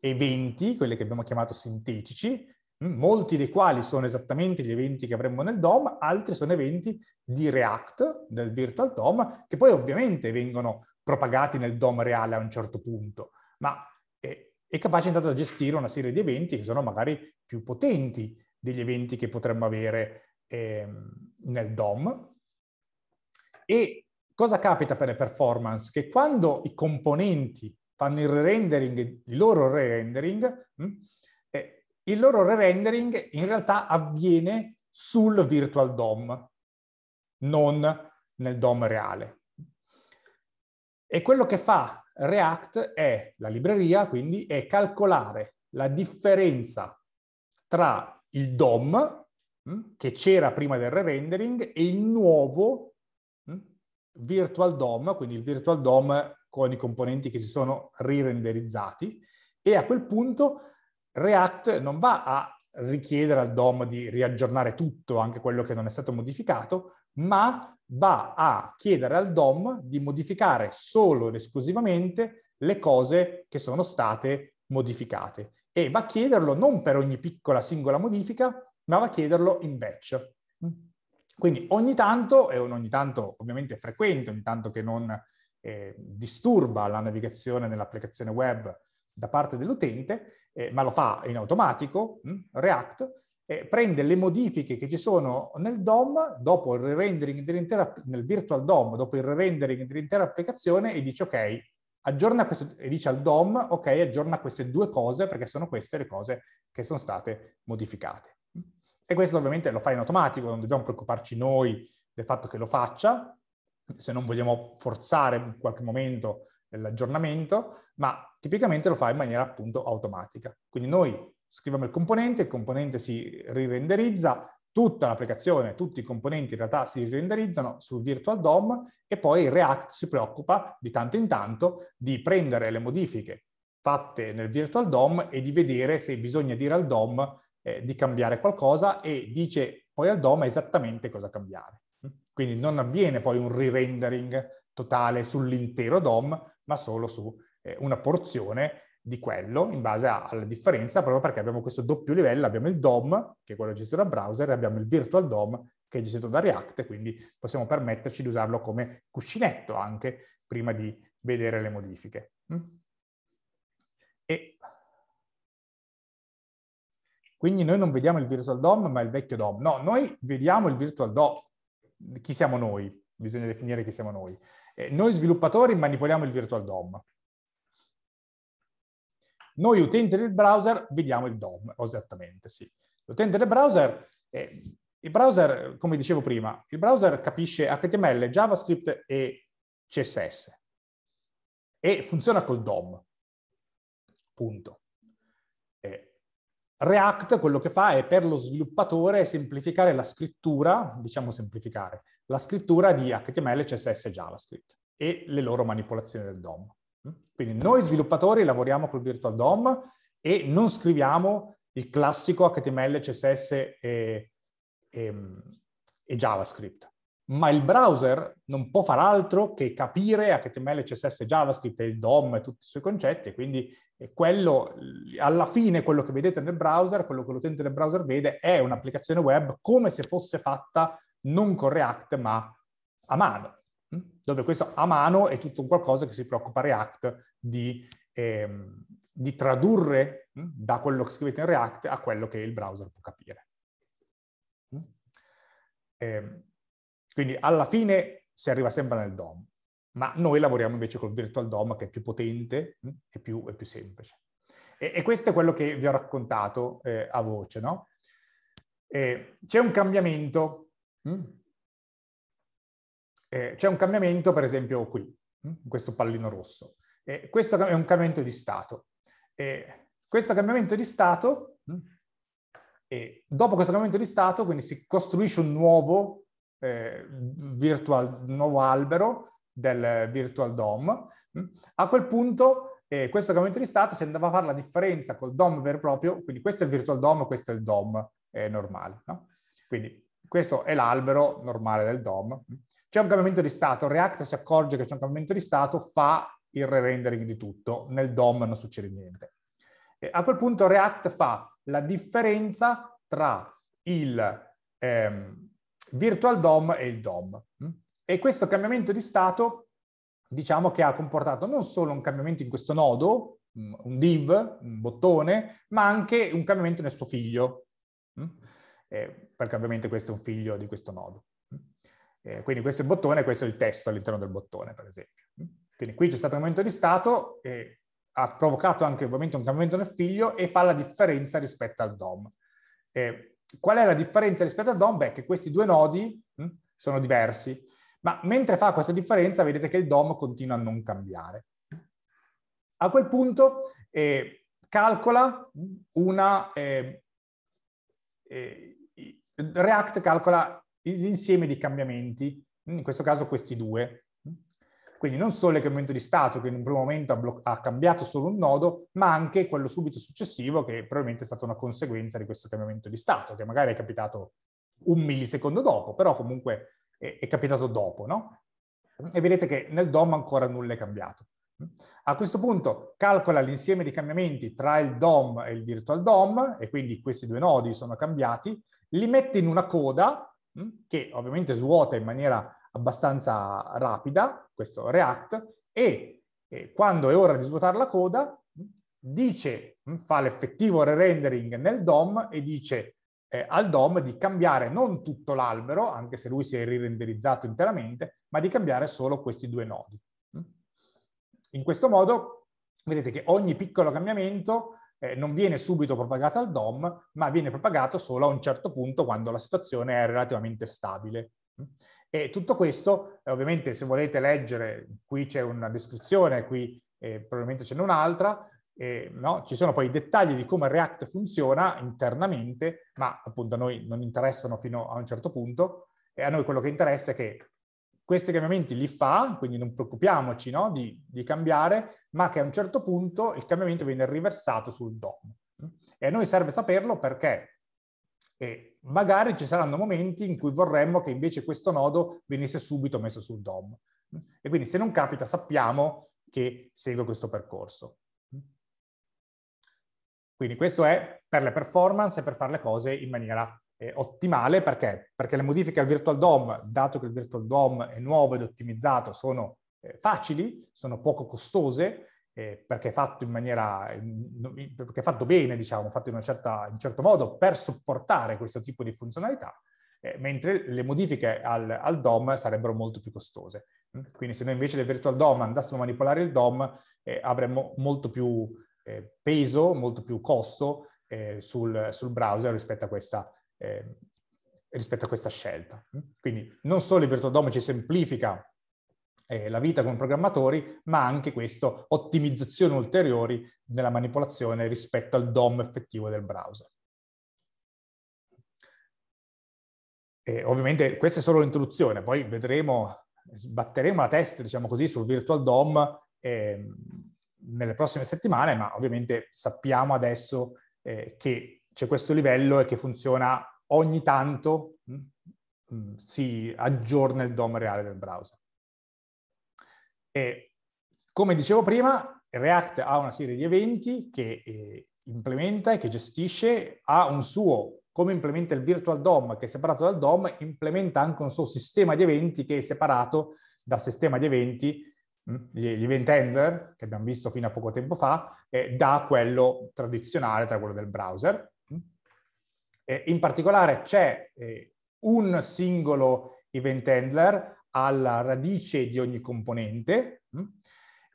eventi, quelli che abbiamo chiamato sintetici, mm, molti dei quali sono esattamente gli eventi che avremmo nel DOM, altri sono eventi di React, del Virtual DOM, che poi ovviamente vengono propagati nel DOM reale a un certo punto ma eh, è capace intanto di gestire una serie di eventi che sono magari più potenti degli eventi che potremmo avere ehm, nel DOM. E cosa capita per le performance? Che quando i componenti fanno il re-rendering, il loro re-rendering, hm, eh, il loro re-rendering in realtà avviene sul virtual DOM, non nel DOM reale. E quello che fa React è la libreria, quindi è calcolare la differenza tra il DOM, mm, che c'era prima del re-rendering, e il nuovo mm, virtual DOM, quindi il virtual DOM con i componenti che si sono rirenderizzati, e a quel punto React non va a richiedere al DOM di riaggiornare tutto, anche quello che non è stato modificato, ma va a chiedere al DOM di modificare solo ed esclusivamente le cose che sono state modificate e va a chiederlo non per ogni piccola singola modifica, ma va a chiederlo in batch. Mm. Quindi ogni tanto, e ogni tanto ovviamente frequente, ogni tanto che non eh, disturba la navigazione nell'applicazione web da parte dell'utente, eh, ma lo fa in automatico, mh? Mm, React, eh, prende le modifiche che ci sono nel DOM dopo il re-rendering dell'intera, nel virtual DOM, dopo il re-rendering dell'intera applicazione e dice ok, aggiorna questo, e dice al DOM ok, aggiorna queste due cose perché sono queste le cose che sono state modificate. E questo ovviamente lo fa in automatico, non dobbiamo preoccuparci noi del fatto che lo faccia, se non vogliamo forzare in qualche momento l'aggiornamento, ma tipicamente lo fa in maniera appunto automatica. Quindi noi scriviamo il componente, il componente si rirenderizza, tutta l'applicazione, tutti i componenti in realtà si renderizzano sul Virtual DOM e poi React si preoccupa di tanto in tanto di prendere le modifiche fatte nel Virtual DOM e di vedere se bisogna dire al DOM eh, di cambiare qualcosa e dice poi al DOM esattamente cosa cambiare. Quindi non avviene poi un re-rendering totale sull'intero DOM, ma solo su eh, una porzione di quello in base alla differenza, proprio perché abbiamo questo doppio livello, abbiamo il DOM, che è quello gestito da browser, e abbiamo il virtual DOM, che è gestito da React, quindi possiamo permetterci di usarlo come cuscinetto anche prima di vedere le modifiche. Mm? E quindi noi non vediamo il virtual DOM, ma il vecchio DOM. No, noi vediamo il virtual DOM. Chi siamo noi? Bisogna definire chi siamo noi. Eh, noi sviluppatori manipoliamo il virtual DOM. Noi utenti del browser vediamo il DOM, esattamente, sì. L'utente del browser, eh, il browser, come dicevo prima, il browser capisce HTML, JavaScript e CSS e funziona col DOM, punto. React quello che fa è per lo sviluppatore semplificare la scrittura, diciamo semplificare, la scrittura di HTML, CSS e JavaScript e le loro manipolazioni del DOM. Quindi noi sviluppatori lavoriamo col virtual DOM e non scriviamo il classico HTML, CSS e, e, e JavaScript. Ma il browser non può far altro che capire HTML, CSS, e JavaScript e il DOM e tutti i suoi concetti, e quindi quello, alla fine quello che vedete nel browser, quello che l'utente del browser vede, è un'applicazione web come se fosse fatta non con React ma a mano. Mm? dove questo a mano è tutto un qualcosa che si preoccupa React di, ehm, di tradurre mh, mm, da quello che scrivete in React a quello che il browser può capire. Mh? Mm? Ehm, quindi alla fine si arriva sempre nel DOM, ma noi lavoriamo invece col virtual DOM che è più potente mh, e, più, e più, semplice. E, e, questo è quello che vi ho raccontato eh, a voce, no? Eh, c'è un cambiamento eh, c'è un cambiamento, per esempio, qui, mm, in questo pallino rosso. Eh, questo è un cambiamento di stato. Eh, questo cambiamento di stato, mm, dopo questo cambiamento di stato, quindi si costruisce un nuovo, eh, virtual, nuovo albero del virtual DOM. Mm. A quel punto eh, questo cambiamento di stato si andava a fare la differenza col DOM vero e proprio, quindi questo è il virtual DOM, questo è il DOM eh, normale. No? Quindi questo è l'albero normale del DOM. C'è un cambiamento di stato, React si accorge che c'è un cambiamento di stato, fa il re-rendering di tutto, nel DOM non succede niente. E a quel punto React fa la differenza tra il ehm, virtual DOM e il DOM. E questo cambiamento di stato diciamo che ha comportato non solo un cambiamento in questo nodo, un div, un bottone, ma anche un cambiamento nel suo figlio eh, perché ovviamente questo è un figlio di questo nodo. Mm. Eh, quindi questo è il bottone, questo è il testo all'interno del bottone, per esempio. Mm. Quindi qui c'è stato un momento di stato, eh, ha provocato anche ovviamente un cambiamento nel figlio e fa la differenza rispetto al DOM. Eh, qual è la differenza rispetto al DOM? Beh, che questi due nodi mh, mm, sono diversi, ma mentre fa questa differenza vedete che il DOM continua a non cambiare. A quel punto eh, calcola una, eh, eh, React calcola l'insieme di cambiamenti, in questo caso questi due. Quindi non solo il cambiamento di stato, che in un primo momento ha, blo- ha cambiato solo un nodo, ma anche quello subito successivo, che probabilmente è stata una conseguenza di questo cambiamento di stato, che magari è capitato un millisecondo dopo, però comunque è, è capitato dopo, no? E vedete che nel DOM ancora nulla è cambiato. A questo punto calcola l'insieme di cambiamenti tra il DOM e il virtual DOM, e quindi questi due nodi sono cambiati, li mette in una coda mm, che ovviamente svuota in maniera abbastanza rapida, questo React, e quando è ora di svuotare la coda mm, dice, mm, fa l'effettivo re-rendering nel DOM e dice eh, al DOM di cambiare non tutto l'albero, anche se lui si è rirenderizzato interamente, ma di cambiare solo questi due nodi. In questo modo vedete che ogni piccolo cambiamento eh, non viene subito propagato al DOM, ma viene propagato solo a un certo punto quando la situazione è relativamente stabile. E tutto questo, eh, ovviamente, se volete leggere, qui c'è una descrizione, qui eh, probabilmente ce n'è un'altra, eh, no? ci sono poi i dettagli di come React funziona internamente, ma appunto a noi non interessano fino a un certo punto, e a noi quello che interessa è che questi cambiamenti li fa, quindi non preoccupiamoci no, di, di, cambiare, ma che a un certo punto il cambiamento viene riversato sul DOM. E a noi serve saperlo perché e magari ci saranno momenti in cui vorremmo che invece questo nodo venisse subito messo sul DOM. E quindi se non capita sappiamo che segue questo percorso. Quindi questo è per le performance e per fare le cose in maniera eh, ottimale perché? Perché le modifiche al Virtual DOM, dato che il Virtual DOM è nuovo ed ottimizzato, sono eh, facili, sono poco costose, eh, perché è fatto in maniera, perché è fatto bene, diciamo, fatto in, certa, in, un certo modo per supportare questo tipo di funzionalità, eh, mentre le modifiche al, al, DOM sarebbero molto più costose. Quindi se noi invece del virtual DOM andassimo a manipolare il DOM, eh, avremmo molto più eh, peso, molto più costo sul, sul browser rispetto a questa Ehm, rispetto a questa scelta. Quindi non solo il Virtual DOM ci semplifica eh, la vita come programmatori, ma anche questo ottimizzazioni ulteriori nella manipolazione rispetto al DOM effettivo del browser. E ovviamente questa è solo l'introduzione, poi vedremo, sbatteremo la testa, diciamo così, sul Virtual DOM eh, nelle prossime settimane, ma ovviamente sappiamo adesso eh, che c'è questo livello e che funziona ogni tanto mm, mm, si aggiorna il DOM reale del browser. E come dicevo prima, React ha una serie di eventi che eh, implementa e che gestisce, ha un suo, come implementa il virtual DOM che è separato dal DOM, implementa anche un suo sistema di eventi che è separato dal sistema di eventi, mm, gli event handler che abbiamo visto fino a poco tempo fa, eh, da quello tradizionale, da quello del browser. Eh, in particolare c'è eh, un singolo event handler alla radice di ogni componente mh? Mm,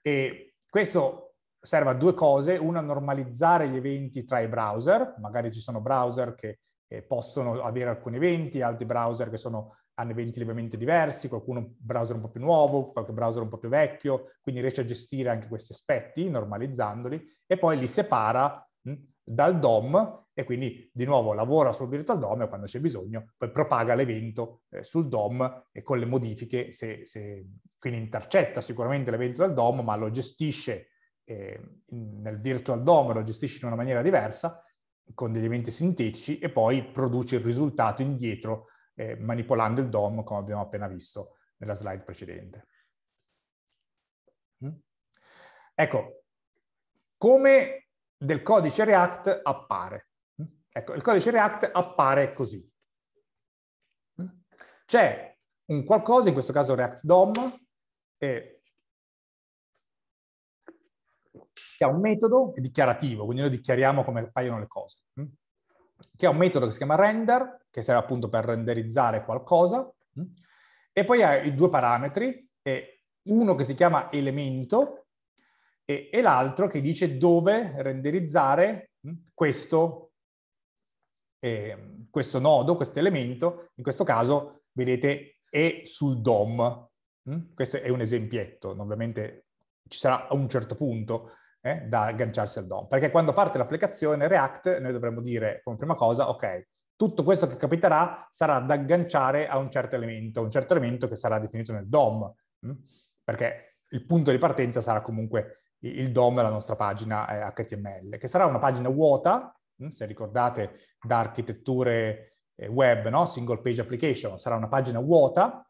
e questo serve a due cose, una normalizzare gli eventi tra i browser, magari ci sono browser che eh, possono avere alcuni eventi, altri browser che sono, hanno eventi levemente diversi, qualcuno browser un po' più nuovo, qualche browser un po' più vecchio, quindi riesce a gestire anche questi aspetti normalizzandoli e poi li separa mh? Mm, dal DOM e quindi di nuovo lavora sul virtual DOM e quando c'è bisogno poi propaga l'evento eh, sul DOM e con le modifiche, se, se, quindi intercetta sicuramente l'evento dal DOM ma lo gestisce eh, nel virtual DOM, lo gestisce in una maniera diversa con degli eventi sintetici e poi produce il risultato indietro eh, manipolando il DOM come abbiamo appena visto nella slide precedente. Mm? Ecco, come del codice React appare. Ecco, il codice React appare così. C'è un qualcosa, in questo caso React DOM, che ha un metodo dichiarativo, quindi noi dichiariamo come appaiono le cose, che ha un metodo che si chiama render, che serve appunto per renderizzare qualcosa, e poi ha i due parametri, uno che si chiama elemento, e, e l'altro che dice dove renderizzare mm, questo, eh, questo nodo, questo elemento, in questo caso vedete è sul DOM. Mm? Questo è un esempietto, ovviamente ci sarà a un certo punto eh, da agganciarsi al DOM, perché quando parte l'applicazione React noi dovremmo dire come prima cosa, ok, tutto questo che capiterà sarà da agganciare a un certo elemento, un certo elemento che sarà definito nel DOM, mm? perché il punto di partenza sarà comunque il DOM la nostra pagina HTML, che sarà una pagina vuota, hm, se ricordate da architetture eh, web, no? single page application, sarà una pagina vuota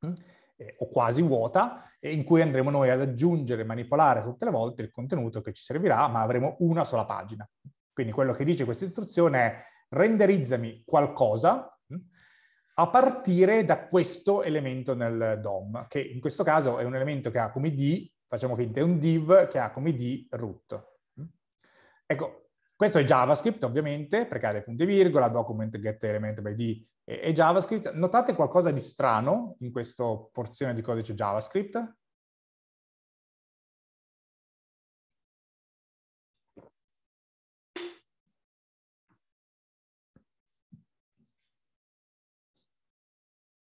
hm, eh, o quasi vuota, in cui andremo noi ad aggiungere e manipolare tutte le volte il contenuto che ci servirà, ma avremo una sola pagina. Quindi quello che dice questa istruzione è renderizzami qualcosa hm, a partire da questo elemento nel DOM, che in questo caso è un elemento che ha come D facciamo finta, è un div che ha come di root. Mm? Ecco, questo è JavaScript ovviamente, perché ha punte virgola, document get element by d e, JavaScript. Notate qualcosa di strano in questa porzione di codice JavaScript?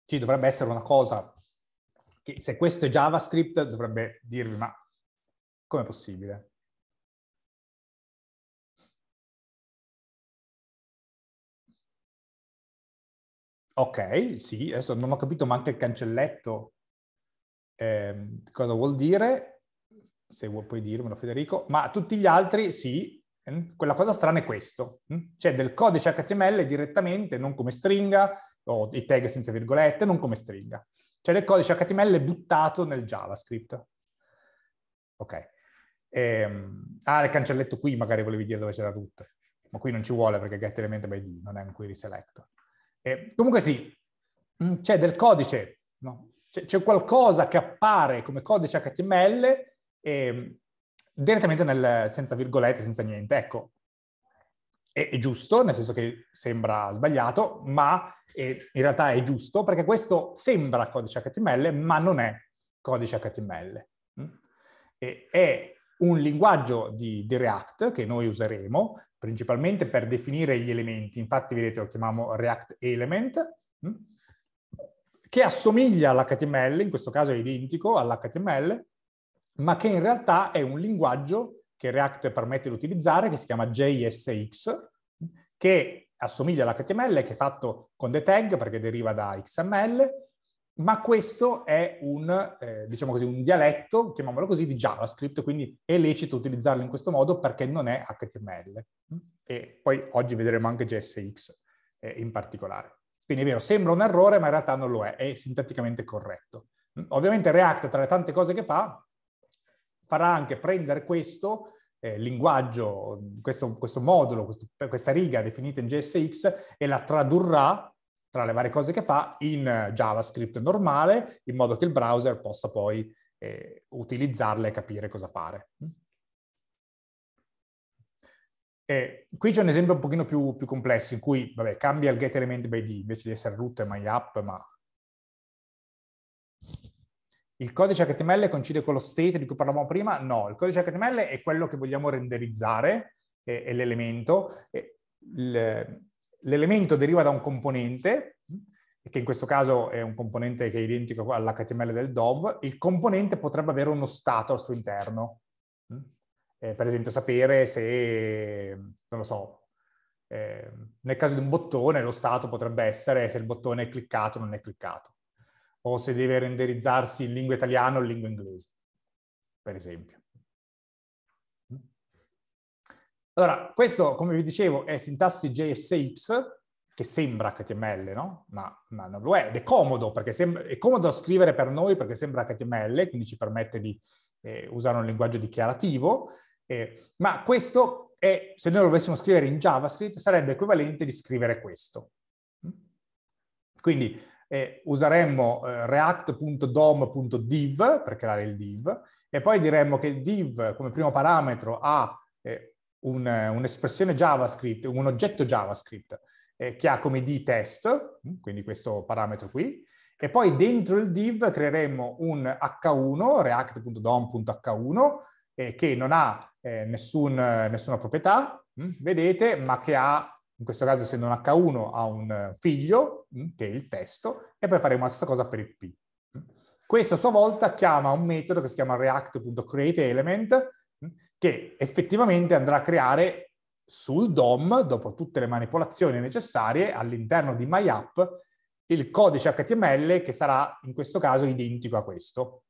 Ci dovrebbe essere una cosa che se questo è JavaScript dovrebbe dirvi ma com'è possibile? Ok, sì, adesso non ho capito ma anche il cancelletto eh, cosa vuol dire, se vuoi puoi dirmelo Federico, ma tutti gli altri sì, mm, quella cosa strana è questo, cioè del codice HTML direttamente, non come stringa, o i tag senza virgolette, non come stringa. Cioè del codice HTML buttato nel JavaScript. Ok. Ehm, ah, il cancelletto qui magari volevi dire dove c'era root, ma qui non ci vuole perché get element by D non è un query selector. Ehm, comunque sì, mm, c'è del codice, no? c'è qualcosa che appare come codice HTML ehm, direttamente nel, senza virgolette, senza niente. Ecco, è, è, giusto, nel senso che sembra sbagliato, ma e in realtà è giusto, perché questo sembra codice HTML, ma non è codice HTML. Mm? E è un linguaggio di, di, React che noi useremo principalmente per definire gli elementi, infatti vedete lo chiamiamo React Element, mm? che assomiglia all'HTML, in questo caso è identico all'HTML, ma che in realtà è un linguaggio che React permette di utilizzare, che si chiama JSX, che assomiglia all'HTML, che è fatto con dei tag perché deriva da XML, ma questo è un, eh, diciamo così, un dialetto, chiamiamolo così, di JavaScript, quindi è lecito utilizzarlo in questo modo perché non è HTML. Mm? E poi oggi vedremo anche JSX eh, in particolare. Quindi è vero, sembra un errore, ma in realtà non lo è, è sintaticamente corretto. Mm? Ovviamente React, tra le tante cose che fa, farà anche prendere questo eh, linguaggio, questo, questo modulo, questo, questa riga definita in JSX e la tradurrà tra le varie cose che fa in eh, JavaScript normale, in modo che il browser possa poi eh, utilizzarla e capire cosa fare. Mm. E eh, qui c'è un esempio un pochino più, più complesso in cui vabbè, cambia il get element by d invece di essere root e my ma il codice HTML coincide con lo state di cui parlavamo prima? No, il codice HTML è quello che vogliamo renderizzare, è, è l'elemento. L'elemento deriva da un componente, che in questo caso è un componente che è identico all'HTML del DOV. Il componente potrebbe avere uno stato al suo interno. Eh, per esempio sapere se, non lo so, eh, nel caso di un bottone lo stato potrebbe essere se il bottone è cliccato o non è cliccato o se deve renderizzarsi in lingua italiana o in lingua inglese, per esempio. Allora, questo, come vi dicevo, è sintassi JSX, che sembra HTML, no? Ma, ma non lo è, ed è comodo, perché è comodo da scrivere per noi perché sembra HTML, quindi ci permette di eh, usare un linguaggio dichiarativo, eh, ma questo è, se noi lo dovessimo scrivere in JavaScript, sarebbe equivalente di scrivere questo. Quindi e useremmo eh, react.dom.div per creare il div e poi diremmo che div come primo parametro ha eh, un, un'espressione JavaScript, un oggetto JavaScript eh, che ha come d test, mm, quindi questo parametro qui, e poi dentro il div creeremo un h1, react.dom.h1, eh, che non ha eh, nessun, eh, nessuna proprietà, mh, mm, vedete, ma che ha in questo caso essendo un H1 ha un figlio, mm, che è il testo, e poi faremo la stessa cosa per il P. Mm. Questo a sua volta chiama un metodo che si chiama react.createElement, mm, che effettivamente andrà a creare sul DOM, dopo tutte le manipolazioni necessarie, all'interno di MyApp, il codice HTML che sarà in questo caso identico a questo.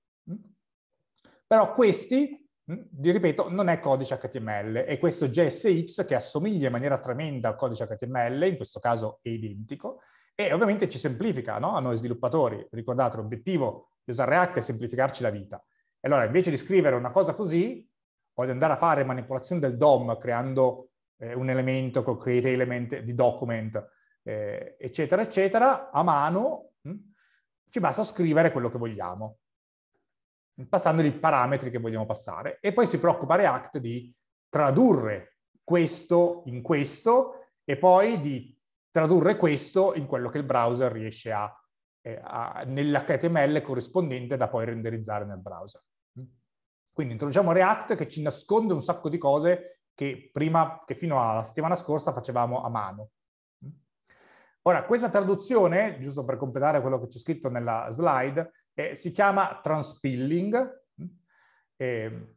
Però questi vi ripeto, non è codice HTML, è questo JSX che assomiglia in maniera tremenda al codice HTML, in questo caso è identico, e ovviamente ci semplifica no? a noi sviluppatori. Ricordate, l'obiettivo di usare React è semplificarci la vita. E allora, invece di scrivere una cosa così, o di andare a fare manipolazione del DOM creando eh, un elemento con create element di document, eh, eccetera, eccetera, a mano, mh, ci basta scrivere quello che vogliamo passandogli i parametri che vogliamo passare. E poi si preoccupa React di tradurre questo in questo e poi di tradurre questo in quello che il browser riesce a, eh, a nell'HTML corrispondente da poi renderizzare nel browser. Quindi introduciamo React che ci nasconde un sacco di cose che prima, che fino alla settimana scorsa facevamo a mano. Ora, questa traduzione, giusto per completare quello che c'è scritto nella slide, eh, si chiama transpilling. Eh,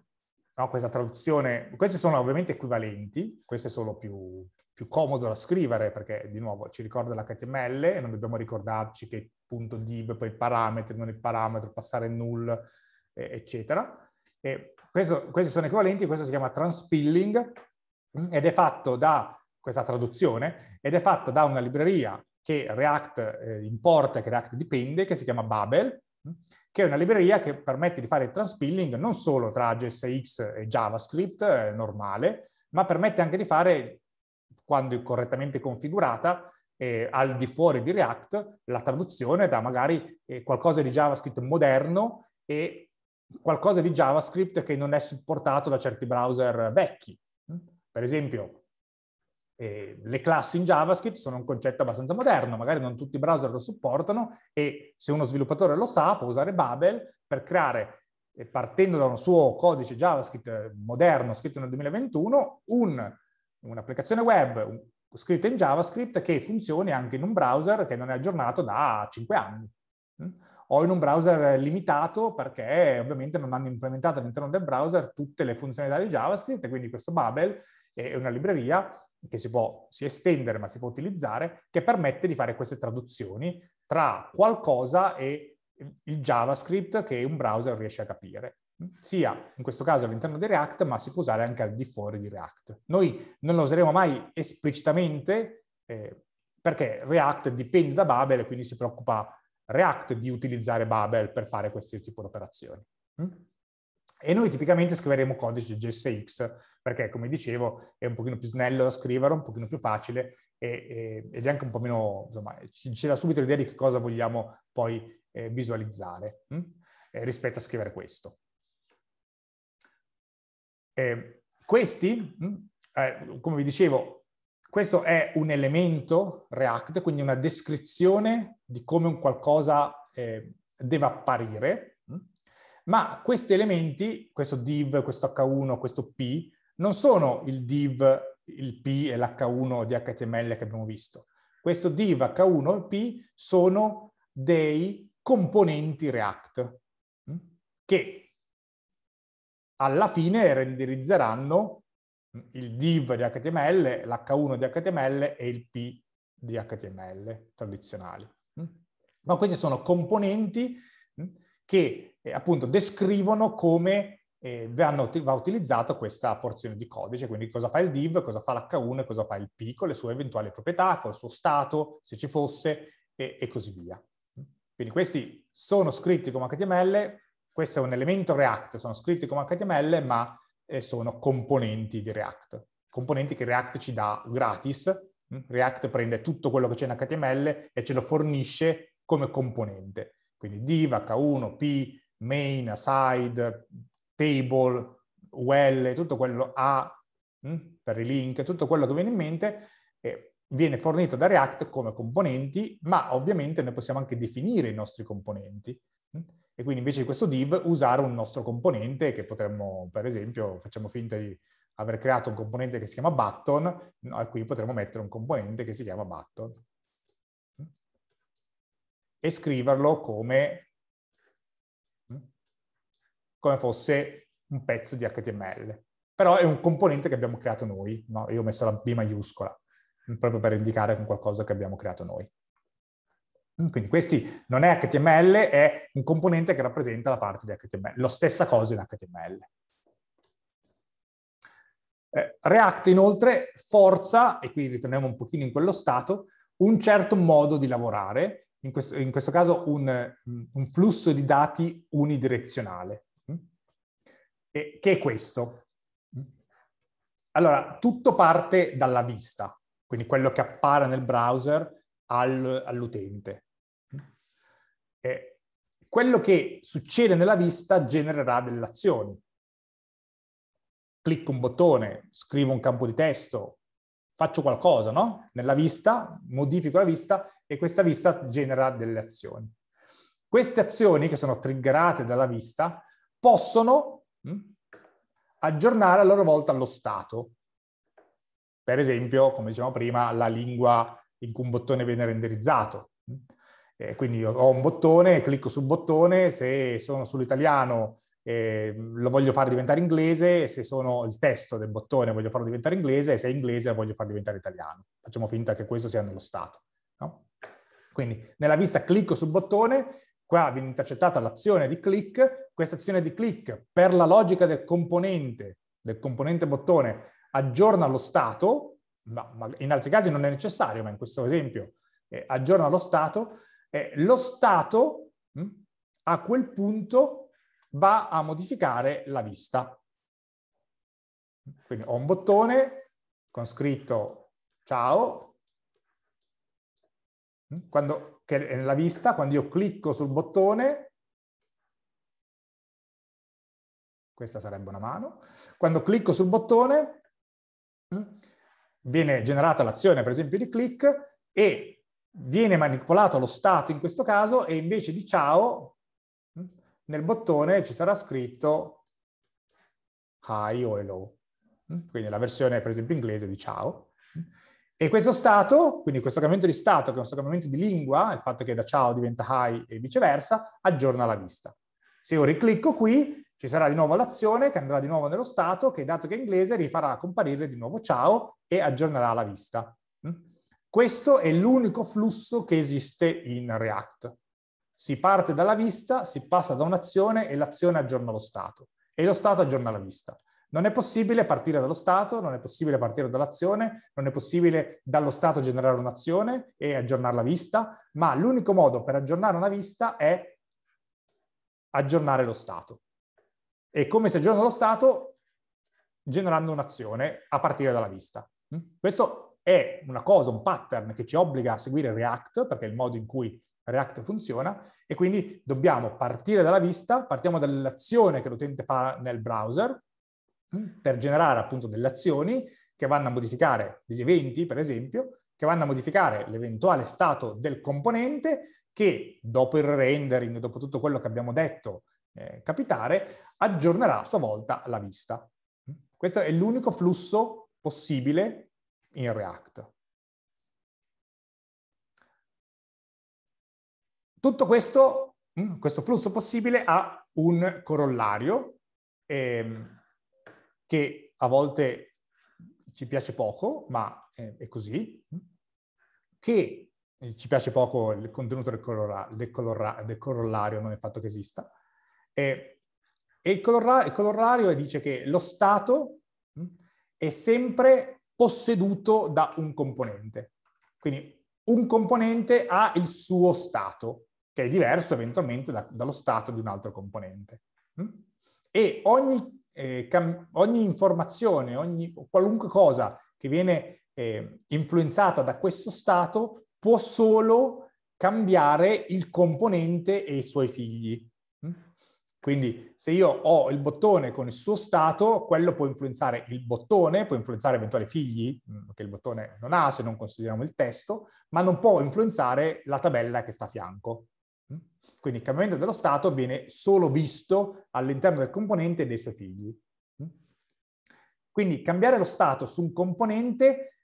no, questa traduzione, queste sono ovviamente equivalenti, queste sono più, più comodo da scrivere perché di nuovo ci ricorda l'HTML e non dobbiamo ricordarci che punto div, poi parametri, non il parametro, passare null, eh, eccetera. Questo, questi sono equivalenti, questo si chiama transpilling mm, ed è fatto da questa traduzione ed è fatta da una libreria che React eh, importa, che React dipende, che si chiama Babel, mm, che è una libreria che permette di fare il transpilling non solo tra JSX e JavaScript eh, normale, ma permette anche di fare, quando è correttamente configurata, eh, al di fuori di React, la traduzione da magari eh, qualcosa di JavaScript moderno e qualcosa di JavaScript che non è supportato da certi browser vecchi. Mm. Per esempio, eh, le classi in JavaScript sono un concetto abbastanza moderno, magari non tutti i browser lo supportano e se uno sviluppatore lo sa può usare Babel per creare, eh, partendo da un suo codice JavaScript eh, moderno scritto nel 2021, un, un'applicazione web un, scritta in JavaScript che funzioni anche in un browser che non è aggiornato da 5 anni mh? Mm? o in un browser limitato perché ovviamente non hanno implementato all'interno del browser tutte le funzionalità di JavaScript e quindi questo Babel è una libreria che si può si estendere ma si può utilizzare, che permette di fare queste traduzioni tra qualcosa e il JavaScript che un browser riesce a capire. Sia in questo caso all'interno di React, ma si può usare anche al di fuori di React. Noi non lo useremo mai esplicitamente eh, perché React dipende da Babel e quindi si preoccupa React di utilizzare Babel per fare questo tipo di operazioni. Mm? E noi tipicamente scriveremo codice JSX perché, come dicevo, è un pochino più snello da scrivere, un pochino più facile e, e, ed è anche un po' meno, insomma, ci, ci dà subito l'idea di che cosa vogliamo poi eh, visualizzare mh? Hm, eh, rispetto a scrivere questo. Ehm, hm, eh, questi, mh? come vi dicevo, questo è un elemento React, quindi una descrizione di come un qualcosa eh, deve apparire ma questi elementi, questo div, questo h1, questo p, non sono il div, il p e l'h1 di HTML che abbiamo visto. Questo div h1 e p sono dei componenti React mm, che alla fine renderizzeranno mm, il div di HTML, l'h1 di HTML e il p di HTML tradizionali. Mm. Ma questi sono componenti che eh, appunto descrivono come eh, va utilizzata questa porzione di codice, quindi cosa fa il div, cosa fa l'h1, cosa fa il p, con le sue eventuali proprietà, col suo stato, se ci fosse, e, e così via. Quindi questi sono scritti come HTML, questo è un elemento React, sono scritti come HTML, ma eh, sono componenti di React, componenti che React ci dà gratis, hm? React prende tutto quello che c'è in HTML e ce lo fornisce come componente. Quindi div, h1, p, main, aside, table, UL, tutto quello A mm, per i link, tutto quello che viene in mente eh, viene fornito da React come componenti, ma ovviamente noi possiamo anche definire i nostri componenti. Mm. E quindi invece di questo div usare un nostro componente che potremmo, per esempio, facciamo finta di aver creato un componente che si chiama button, no, qui potremmo mettere un componente che si chiama button mm. e scriverlo come come fosse un pezzo di HTML. Però è un componente che abbiamo creato noi, no? io ho messo la B maiuscola, mm, proprio per indicare con qualcosa che abbiamo creato noi. Mm, quindi questi non è HTML, è un componente che rappresenta la parte di HTML, la stessa cosa in HTML. Eh, React inoltre forza, e qui ritorniamo un pochino in quello stato, un certo modo di lavorare, in questo, in questo caso un, mm, un, flusso di dati unidirezionale che è questo. Allora, tutto parte dalla vista, quindi quello che appare nel browser al, all'utente. E quello che succede nella vista genererà delle azioni. Clicco un bottone, scrivo un campo di testo, faccio qualcosa, no? Nella vista, modifico la vista e questa vista genera delle azioni. Queste azioni, che sono triggerate dalla vista, possono Mm? aggiornare a loro volta lo stato. Per esempio, come dicevamo prima, la lingua in cui un bottone viene renderizzato. Eh, quindi ho un bottone, clicco sul bottone, se sono sull'italiano eh, lo voglio far diventare inglese, se sono il testo del bottone voglio farlo diventare inglese, se è inglese lo voglio far diventare italiano. Facciamo finta che questo sia nello stato. No? Quindi nella vista clicco sul bottone qua viene intercettata l'azione di click, questa azione di click per la logica del componente, del componente bottone, aggiorna lo stato, ma, ma in altri casi non è necessario, ma in questo esempio eh, aggiorna lo stato, eh, lo stato mh, hm, a quel punto va a modificare la vista. Quindi ho un bottone con scritto ciao, hm, quando che è nella vista, quando io clicco sul bottone, questa sarebbe una mano, quando clicco sul bottone mm, viene generata l'azione per esempio di click e viene manipolato lo stato in questo caso e invece di ciao mm, nel bottone ci sarà scritto hi o hello, mm, quindi la versione per esempio inglese di ciao. E questo stato, quindi questo cambiamento di stato, che è un cambiamento di lingua, il fatto che da ciao diventa hi e viceversa, aggiorna la vista. Se io riclicco qui, ci sarà di nuovo l'azione che andrà di nuovo nello stato, che dato che è inglese rifarà comparire di nuovo ciao e aggiornerà la vista. Mm? Questo è l'unico flusso che esiste in React. Si parte dalla vista, si passa da un'azione e l'azione aggiorna lo stato e lo stato aggiorna la vista. Non è possibile partire dallo Stato, non è possibile partire dall'azione, non è possibile dallo Stato generare un'azione e aggiornare la vista, ma l'unico modo per aggiornare una vista è aggiornare lo Stato. E come si aggiorna lo Stato? Generando un'azione a partire dalla vista. Mm? Questo è una cosa, un pattern che ci obbliga a seguire React, perché è il modo in cui React funziona e quindi dobbiamo partire dalla vista, partiamo dall'azione che l'utente fa nel browser, Mm? per generare appunto delle azioni che vanno a modificare degli eventi, per esempio, che vanno a modificare l'eventuale stato del componente che dopo il rendering, dopo tutto quello che abbiamo detto eh, capitare, aggiornerà a sua volta la vista. Mm? Questo è l'unico flusso possibile in React. Tutto questo, mm, questo flusso possibile ha un corollario, ehm, che a volte ci piace poco, ma è così, che eh, ci piace poco il contenuto del, colora, del, colora, del corollario, non il fatto che esista, e, e il, colora, il corollario dice che lo Stato hm, è sempre posseduto da un componente. Quindi un componente ha il suo stato, che è diverso eventualmente da, dallo stato di un altro componente. Hm, e ogni eh, cam- ogni informazione, ogni, qualunque cosa che viene eh, influenzata da questo stato può solo cambiare il componente e i suoi figli. Mm? Quindi se io ho il bottone con il suo stato, quello può influenzare il bottone, può influenzare eventuali figli, mm, che il bottone non ha se non consideriamo il testo, ma non può influenzare la tabella che sta a fianco. Quindi il cambiamento dello stato viene solo visto all'interno del componente e dei suoi figli. Mm? Quindi cambiare lo stato su un componente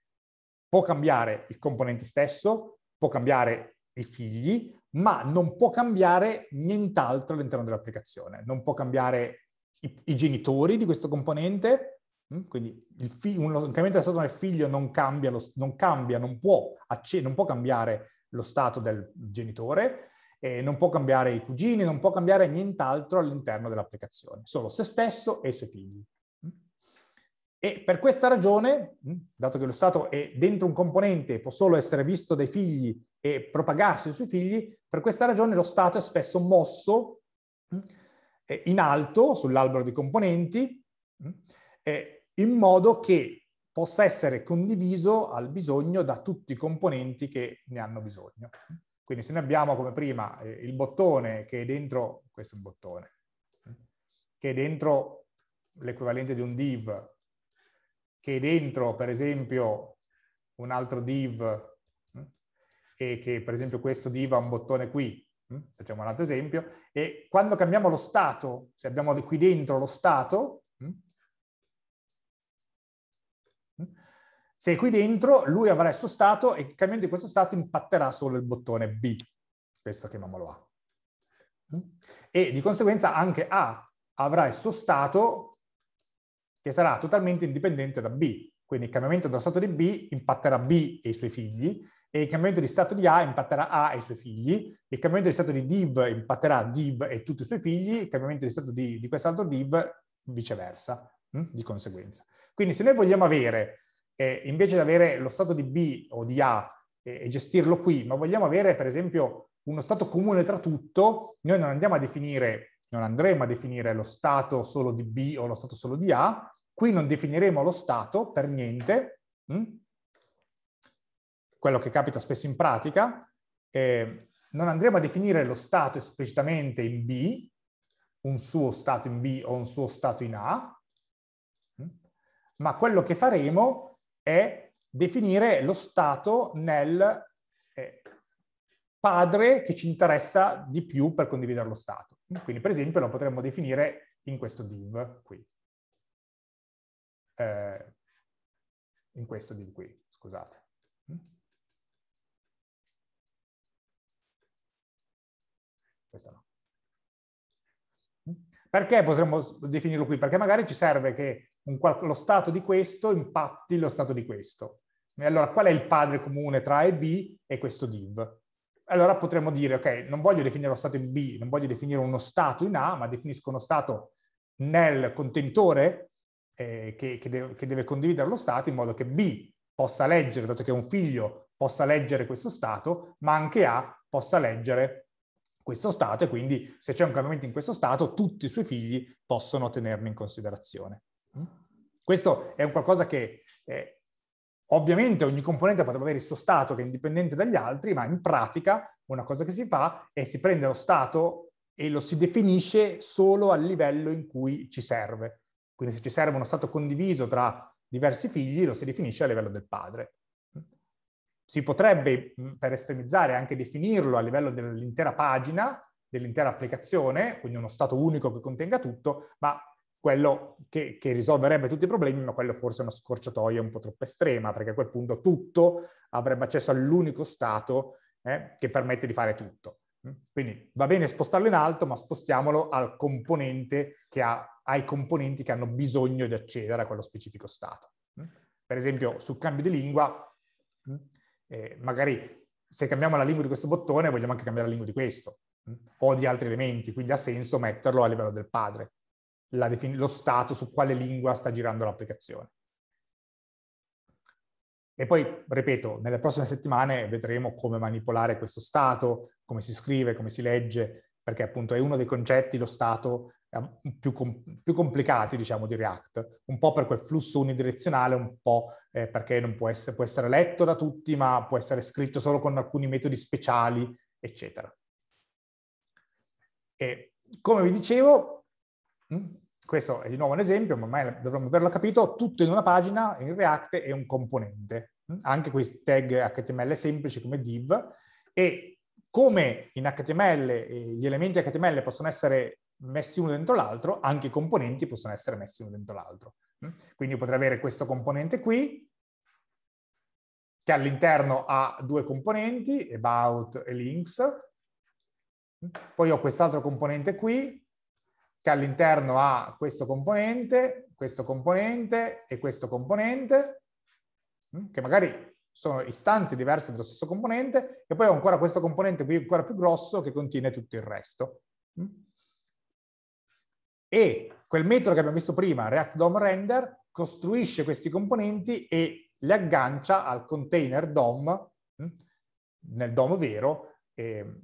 può cambiare il componente stesso, può cambiare i figli, ma non può cambiare nient'altro all'interno dell'applicazione. Non può cambiare i, i, genitori di questo componente, mm? quindi il un, cambiamento del stato nel figlio non cambia, lo, non, cambia non, può, non può cambiare lo stato del genitore, eh, non può cambiare i cugini, non può cambiare nient'altro all'interno dell'applicazione, solo se stesso e i suoi figli. Mm? E per questa ragione, mm, dato che lo Stato è dentro un componente, può solo essere visto dai figli e propagarsi sui figli, per questa ragione lo Stato è spesso mosso mm, in alto sull'albero di componenti, in modo che possa essere condiviso al bisogno da tutti i componenti che ne hanno bisogno. Quindi se noi abbiamo come prima eh, il bottone che è dentro, questo è un bottone, eh, che è dentro l'equivalente di un div, che è dentro per esempio un altro div eh, e che per esempio questo div ha un bottone qui, facciamo un altro esempio, e quando cambiamo lo stato, se abbiamo qui dentro lo stato, Sei qui dentro, lui avrà il suo stato e cambiando di questo stato impatterà solo il bottone B, questo chiamiamolo A. Mm? E di conseguenza anche A avrà il suo stato che sarà totalmente indipendente da B. Quindi il cambiamento dello stato di B impatterà B e i suoi figli, e il cambiamento di stato di A impatterà A e i suoi figli, il cambiamento di stato di div impatterà div e tutti i suoi figli, il cambiamento di stato di, di quest'altro div viceversa, mm? di conseguenza. Quindi se noi vogliamo avere eh, invece di avere lo stato di B o di A e, e gestirlo qui, ma vogliamo avere per esempio uno stato comune tra tutto, noi non andiamo a definire, non andremo a definire lo stato solo di B o lo stato solo di A, qui non definiremo lo stato per niente, mh? Hm? quello che capita spesso in pratica, eh, non andremo a definire lo stato esplicitamente in B, un suo stato in B o un suo stato in A, hm? ma quello che faremo è definire lo Stato nel eh, padre che ci interessa di più per condividere lo Stato. Quindi, per esempio, lo potremmo definire in questo div qui. Eh, in questo div qui, scusate. Mm? Questo no. Mm? Perché potremmo definirlo qui? Perché magari ci serve che un, lo stato di questo impatti lo stato di questo. E Allora, qual è il padre comune tra A e B e questo div? Allora potremmo dire, ok, non voglio definire lo stato in B, non voglio definire uno stato in A, ma definisco uno stato nel contenitore eh, che, che, de che deve condividere lo stato in modo che B possa leggere, dato che è un figlio, possa leggere questo stato, ma anche A possa leggere questo stato e quindi se c'è un cambiamento in questo stato tutti i suoi figli possono tenerlo in considerazione. Questo è un qualcosa che eh, ovviamente ogni componente potrebbe avere il suo stato che è indipendente dagli altri, ma in pratica una cosa che si fa è si prende lo stato e lo si definisce solo al livello in cui ci serve. Quindi se ci serve uno stato condiviso tra diversi figli, lo si definisce a livello del padre. Si potrebbe, mm, per estremizzare, anche definirlo a livello dell'intera pagina, dell'intera applicazione, quindi uno stato unico che contenga tutto, ma quello che, che, risolverebbe tutti i problemi, ma quello forse è una scorciatoia un po' troppo estrema, perché a quel punto tutto avrebbe accesso all'unico stato eh, che permette di fare tutto. Mm? Quindi va bene spostarlo in alto, ma spostiamolo al componente che ha, ai componenti che hanno bisogno di accedere a quello specifico stato. Mm? Per esempio, sul cambio di lingua, mm, eh, magari se cambiamo la lingua di questo bottone, vogliamo anche cambiare la lingua di questo, o di altri elementi, quindi ha senso metterlo a livello del padre defin- lo stato, su quale lingua sta girando l'applicazione. E poi, ripeto, nelle prossime settimane vedremo come manipolare questo stato, come si scrive, come si legge, perché appunto è uno dei concetti, lo stato, più, com- più complicati, diciamo, di React, un po' per quel flusso unidirezionale, un po' eh, perché non può essere, può essere letto da tutti, ma può essere scritto solo con alcuni metodi speciali, eccetera. E come vi dicevo... Mh? Hm? questo è di nuovo un esempio, ma ormai dovremmo averlo capito, tutto in una pagina in React è un componente, anche questi tag HTML semplici come div, e come in HTML gli elementi HTML possono essere messi uno dentro l'altro, anche i componenti possono essere messi uno dentro l'altro. Quindi potrei avere questo componente qui, che all'interno ha due componenti, about e links, poi ho quest'altro componente qui, che all'interno ha questo componente, questo componente e questo componente, mm, che magari sono istanze diverse dello stesso componente, e poi ho ancora questo componente qui ancora più grosso che contiene tutto il resto. Mm. E quel metodo che abbiamo visto prima, React DOM Render, costruisce questi componenti e li aggancia al container DOM, mm, nel DOM vero, e, ehm,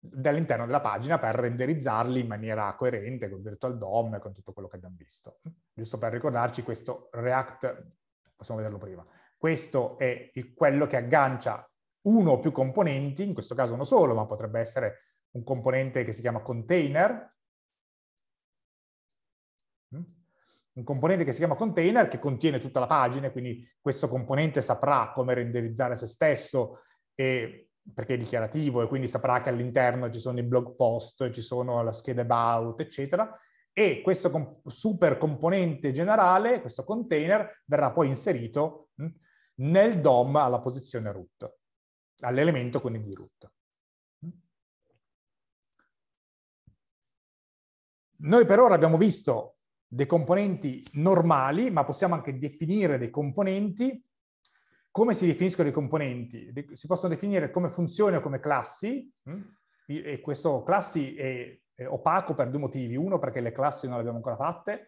dall'interno della pagina per renderizzarli in maniera coerente con Virtual DOM e con tutto quello che abbiamo visto. Giusto per ricordarci, questo React, possiamo vederlo prima, questo è il, quello che aggancia uno o più componenti, in questo caso uno solo, ma potrebbe essere un componente che si chiama container, mm? un componente che si chiama container che contiene tutta la pagina, quindi questo componente saprà come renderizzare se stesso e perché è dichiarativo e quindi saprà che all'interno ci sono i blog post, ci sono la scheda about, eccetera, e questo comp- super componente generale, questo container, verrà poi inserito mm, nel DOM alla posizione root, all'elemento quindi di root. Mm. Noi per ora abbiamo visto dei componenti normali, ma possiamo anche definire dei componenti come si definiscono i componenti? Si possono definire come funzioni o come classi, mm? e questo classi è, opaco per due motivi. Uno, perché le classi non le abbiamo ancora fatte,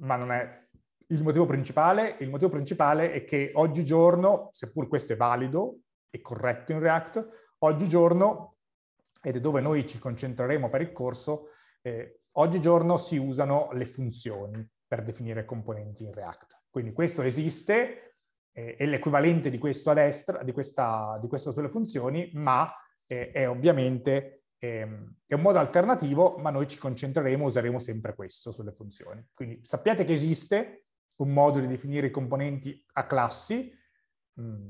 ma non è il motivo principale. Il motivo principale è che oggigiorno, seppur questo è valido e corretto in React, oggigiorno, ed è dove noi ci concentreremo per il corso, eh, oggigiorno si usano le funzioni per definire componenti in React. Quindi questo esiste, è l'equivalente di questo a destra, di, questa, di queste sue funzioni, ma eh, è ovviamente ehm, è un modo alternativo, ma noi ci concentreremo, useremo sempre questo sulle funzioni. Quindi sappiate che esiste un modo di definire i componenti a classi, mm,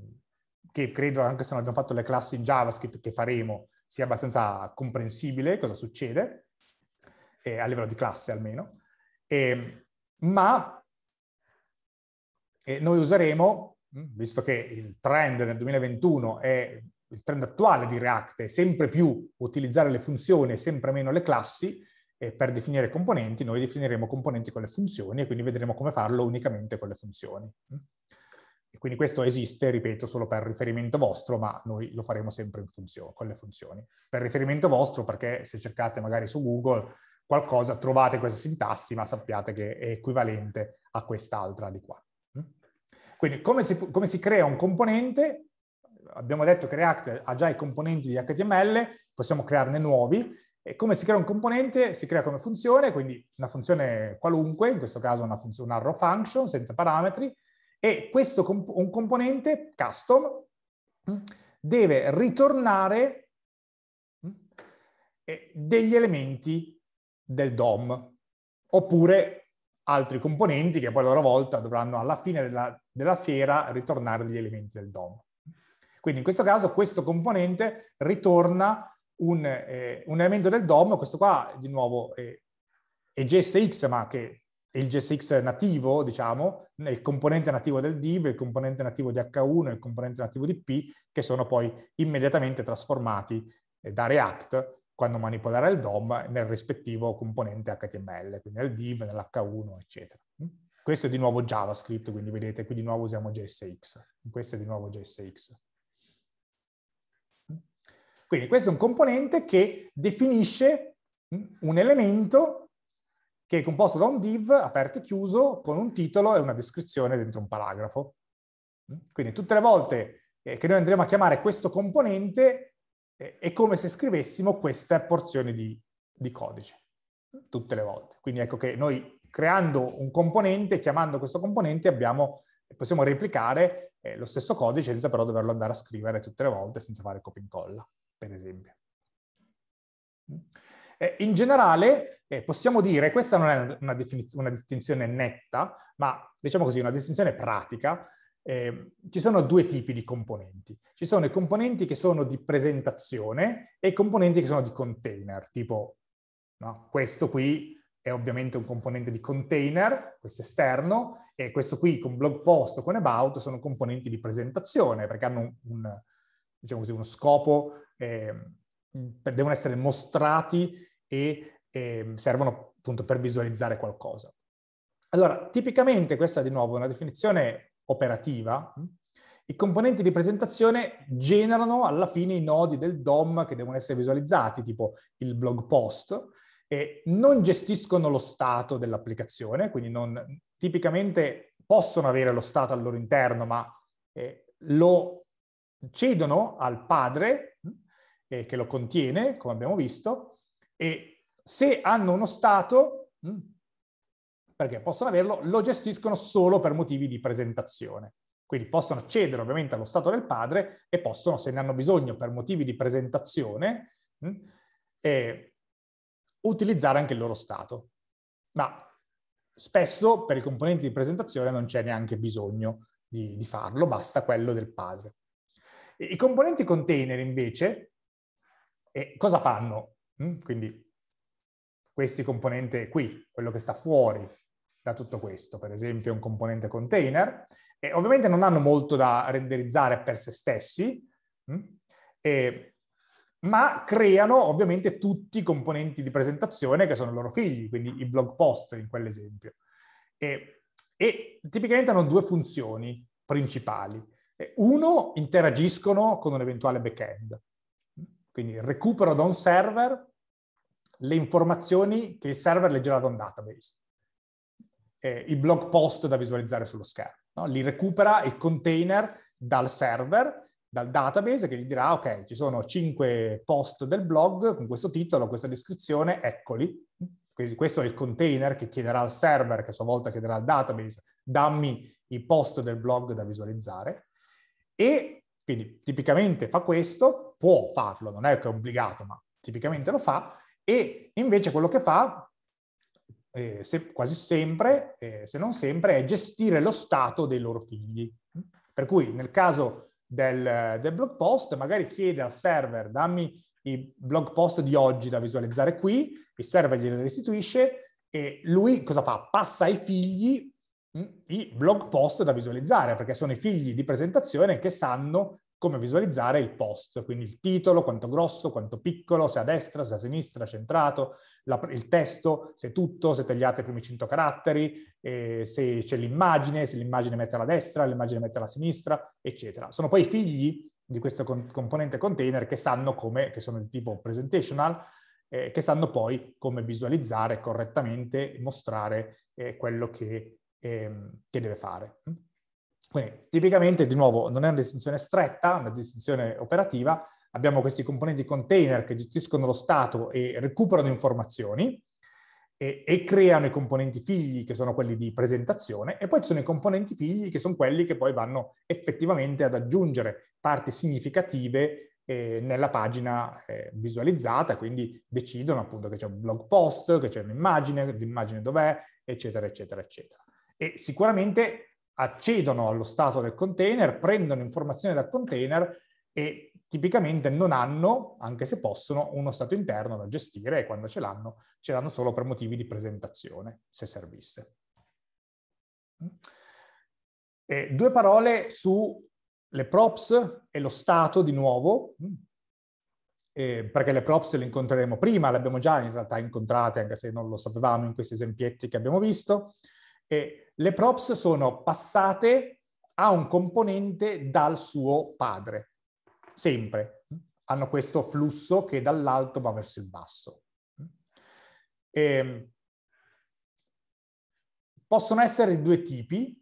che credo anche se non abbiamo fatto le classi in JavaScript che faremo sia abbastanza comprensibile cosa succede, eh, a livello di classe almeno, eh, ma e noi useremo, mm, visto che il trend nel 2021 è il trend attuale di React, è sempre più utilizzare le funzioni e sempre meno le classi, e per definire componenti, noi definiremo componenti con le funzioni e quindi vedremo come farlo unicamente con le funzioni. Mm. E quindi questo esiste, ripeto, solo per riferimento vostro, ma noi lo faremo sempre funzione, con le funzioni. Per riferimento vostro, perché se cercate magari su Google qualcosa, trovate questa sintassi, ma sappiate che è equivalente a quest'altra di qua. Quindi come si, come si crea un componente? Abbiamo detto che React ha già i componenti di HTML, possiamo crearne nuovi. E come si crea un componente? Si crea come funzione, quindi una funzione qualunque, in questo caso una, funzione, una raw function senza parametri, e questo comp un componente custom mm. deve ritornare mm, degli elementi del DOM oppure altri componenti che poi a loro volta dovranno alla fine della, della fiera ritornare degli elementi del DOM. Quindi in questo caso questo componente ritorna un, eh, un elemento del DOM, questo qua di nuovo eh, è GSX, ma che è il GSX nativo, diciamo, il componente nativo del DIB, il componente nativo di H1 e il componente nativo di P, che sono poi immediatamente trasformati eh, da React quando manipolare il DOM nel rispettivo componente HTML, quindi nel div, nell'H1, eccetera. Mm? Questo è di nuovo JavaScript, quindi vedete, qui di nuovo usiamo JSX. Questo è di nuovo JSX. Mm? Quindi questo è un componente che definisce mm, un elemento che è composto da un div aperto e chiuso con un titolo e una descrizione dentro un paragrafo. Quindi tutte le volte eh, che noi andremo a chiamare questo componente, è come se scrivessimo questa porzione di, di codice tutte le volte. Quindi ecco che noi creando un componente, chiamando questo componente, abbiamo, possiamo replicare eh, lo stesso codice senza però doverlo andare a scrivere tutte le volte, senza fare copia e incolla, per esempio. Eh, in generale eh, possiamo dire, questa non è una, una, una distinzione netta, ma diciamo così una distinzione pratica, eh, ci sono due tipi di componenti. Ci sono i componenti che sono di presentazione e i componenti che sono di container, tipo no, questo qui è ovviamente un componente di container, questo esterno, e questo qui con blog post o con about sono componenti di presentazione perché hanno un, un, diciamo così, uno scopo, eh, devono essere mostrati e eh, servono appunto per visualizzare qualcosa. Allora, tipicamente questa di nuovo è una definizione operativa, mm, i componenti di presentazione generano alla fine i nodi del DOM che devono essere visualizzati, tipo il blog post, e non gestiscono lo stato dell'applicazione, quindi non, tipicamente possono avere lo stato al loro interno, ma eh, lo cedono al padre mm, eh, che lo contiene, come abbiamo visto, e se hanno uno stato, mm, perché possono averlo, lo gestiscono solo per motivi di presentazione. Quindi possono accedere ovviamente allo stato del padre e possono, se ne hanno bisogno per motivi di presentazione, mh, hm, eh, utilizzare anche il loro stato. Ma spesso per i componenti di presentazione non c'è neanche bisogno di, di farlo, basta quello del padre. E, I componenti container invece eh, cosa fanno? Mh, hm, quindi questi componenti qui, quello che sta fuori, da tutto questo, per esempio un componente container, e ovviamente non hanno molto da renderizzare per se stessi, mm, E, ma creano ovviamente tutti i componenti di presentazione che sono i loro figli, quindi i blog post in quell'esempio. E, e tipicamente hanno due funzioni principali. Uno, interagiscono con un eventuale backend, quindi recupero da un server le informazioni che il server leggerà da un database eh, i blog post da visualizzare sullo schermo. No? Li recupera il container dal server, dal database, che gli dirà, ok, ci sono cinque post del blog con questo titolo, questa descrizione, eccoli. questo è il container che chiederà al server, che a sua volta chiederà al database, dammi i post del blog da visualizzare. E quindi tipicamente fa questo, può farlo, non è che è obbligato, ma tipicamente lo fa, e invece quello che fa eh, se, quasi sempre, eh, se non sempre, è gestire lo stato dei loro figli. Per cui nel caso del, del blog post, magari chiede al server, dammi i blog post di oggi da visualizzare qui, il server glieli restituisce e lui cosa fa? Passa ai figli mm, i blog post da visualizzare, perché sono i figli di presentazione che sanno come visualizzare il post, quindi il titolo, quanto grosso, quanto piccolo, se a destra, se a sinistra, centrato, la, il testo, se tutto, se tagliate i primi 100 caratteri, eh, se c'è l'immagine, se l'immagine mette alla destra, l'immagine mette alla sinistra, eccetera. Sono poi figli di questo con, componente container che sanno come, che sono di tipo presentational, eh, che sanno poi come visualizzare correttamente, mostrare eh, quello che, ehm, che deve fare. Quindi tipicamente, di nuovo, non è una distinzione stretta, è una distinzione operativa, abbiamo questi componenti container che gestiscono lo stato e recuperano informazioni e, e, creano i componenti figli che sono quelli di presentazione e poi ci sono i componenti figli che sono quelli che poi vanno effettivamente ad aggiungere parti significative eh, nella pagina eh, visualizzata, quindi decidono appunto che c'è un blog post, che c'è un'immagine, l'immagine dov'è, eccetera, eccetera, eccetera. E sicuramente accedono allo stato del container, prendono informazioni dal container e tipicamente non hanno, anche se possono, uno stato interno da gestire e quando ce l'hanno, ce l'hanno solo per motivi di presentazione, se servisse. E due parole sulle props e lo stato di nuovo, eh, perché le props le incontreremo prima, le abbiamo già in realtà incontrate, anche se non lo sapevamo in questi esempietti che abbiamo visto, e le props sono passate a un componente dal suo padre, sempre. Hanno questo flusso che dall'alto va verso il basso. E ehm, possono essere due tipi,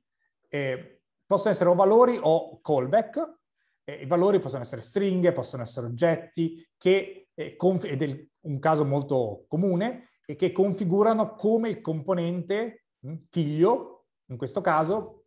eh, possono essere o valori o callback. Eh, I valori possono essere stringhe, possono essere oggetti, che, eh, ed è un caso molto comune, e che configurano come il componente hm, figlio in questo caso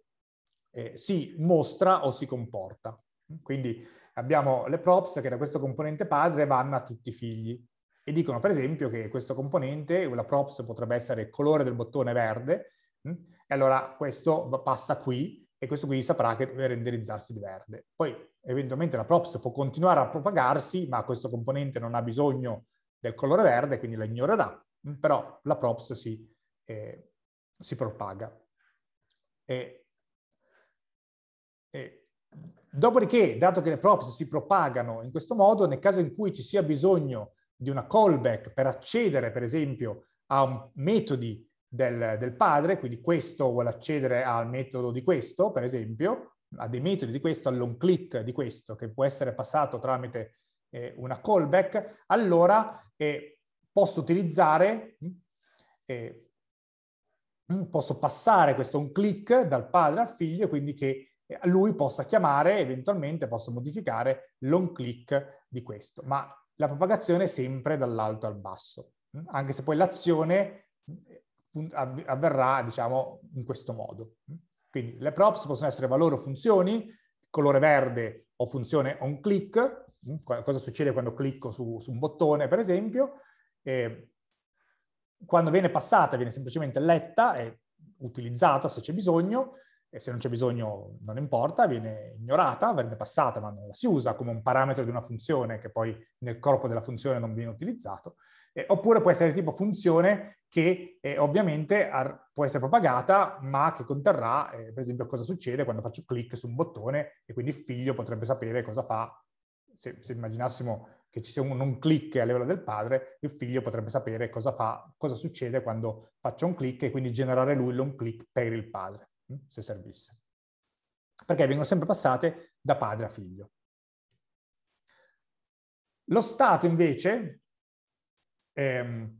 eh, si mostra o si comporta. Quindi abbiamo le props che da questo componente padre vanno a tutti i figli e dicono per esempio che questo componente, la props potrebbe essere il colore del bottone verde, mm, e allora questo passa qui e questo qui saprà che deve renderizzarsi di verde. Poi eventualmente la props può continuare a propagarsi, ma questo componente non ha bisogno del colore verde, quindi la ignorerà, mh? Mm, però la props si, eh, si propaga. E, e, dopodiché, dato che le props si propagano in questo modo, nel caso in cui ci sia bisogno di una callback per accedere, per esempio, a metodi del, del padre, quindi questo vuole accedere al metodo di questo, per esempio, a dei metodi di questo, all'on click di questo, che può essere passato tramite eh, una callback, allora eh, posso utilizzare mm, eh, Mm, posso passare questo un click dal padre al figlio, quindi che eh, lui possa chiamare, eventualmente posso modificare l'on click di questo, ma la propagazione è sempre dall'alto al basso, mm, anche se poi l'azione mm, avverrà, diciamo, in questo modo. Quindi le props possono essere valori o funzioni, colore verde o funzione on click, cosa succede quando clicco su, su un bottone, per esempio, eh, quando viene passata viene semplicemente letta e utilizzata se c'è bisogno, e se non c'è bisogno non importa, viene ignorata, viene passata ma non la si usa come un parametro di una funzione che poi nel corpo della funzione non viene utilizzato, eh, oppure può essere tipo funzione che eh, ovviamente ar- può essere propagata ma che conterrà eh, per esempio cosa succede quando faccio clic su un bottone e quindi il figlio potrebbe sapere cosa fa se, se immaginassimo che ci sia un, un click a livello del padre, il figlio potrebbe sapere cosa, fa, cosa succede quando faccio un click e quindi generare lui l'on click per il padre, mm, se servisse. Perché vengono sempre passate da padre a figlio. Lo Stato invece, ehm,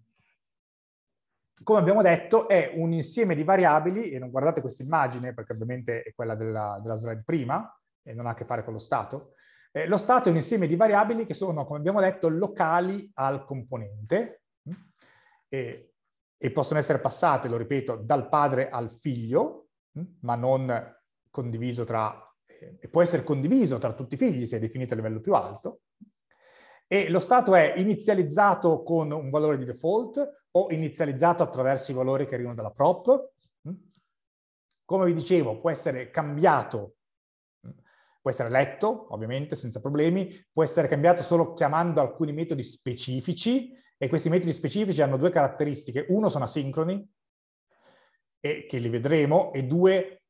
come abbiamo detto, è un insieme di variabili, e non guardate questa immagine perché ovviamente è quella della, della slide prima, e non ha a che fare con lo Stato, eh, lo stato è un insieme di variabili che sono, come abbiamo detto, locali al componente mm, e, e possono essere passate, lo ripeto, dal padre al figlio, mm, ma non condiviso tra... Eh, può essere condiviso tra tutti i figli se è definito a livello più alto. E lo stato è inizializzato con un valore di default o inizializzato attraverso i valori che arrivano dalla prop. Mm. Come vi dicevo, può essere cambiato Può essere letto, ovviamente, senza problemi, può essere cambiato solo chiamando alcuni metodi specifici e questi metodi specifici hanno due caratteristiche. Uno sono asincroni, e che li vedremo, e due,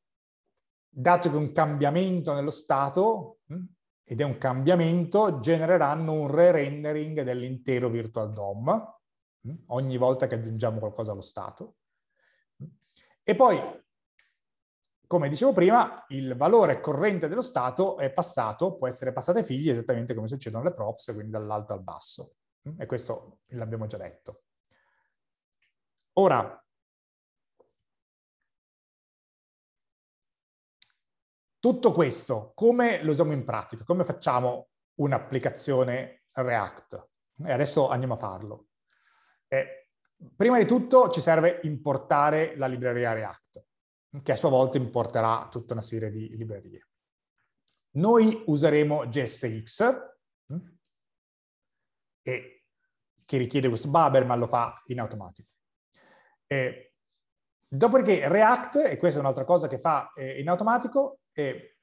dato che un cambiamento nello stato, hm, ed è un cambiamento, genereranno un re-rendering dell'intero virtual DOM hm, ogni volta che aggiungiamo qualcosa allo stato. Hm. E poi come dicevo prima, il valore corrente dello Stato è passato, può essere passato ai figli esattamente come succedono le props, quindi dall'alto al basso. Mm? E questo l'abbiamo già detto. Ora, tutto questo come lo usiamo in pratica? Come facciamo un'applicazione React? E adesso andiamo a farlo. Eh, prima di tutto ci serve importare la libreria React che a sua volta importerà tutta una serie di librerie. Noi useremo JSX, mm, e che richiede questo Babel, ma lo fa in automatico. E dopodiché React, e questa è un'altra cosa che fa eh, in automatico, eh,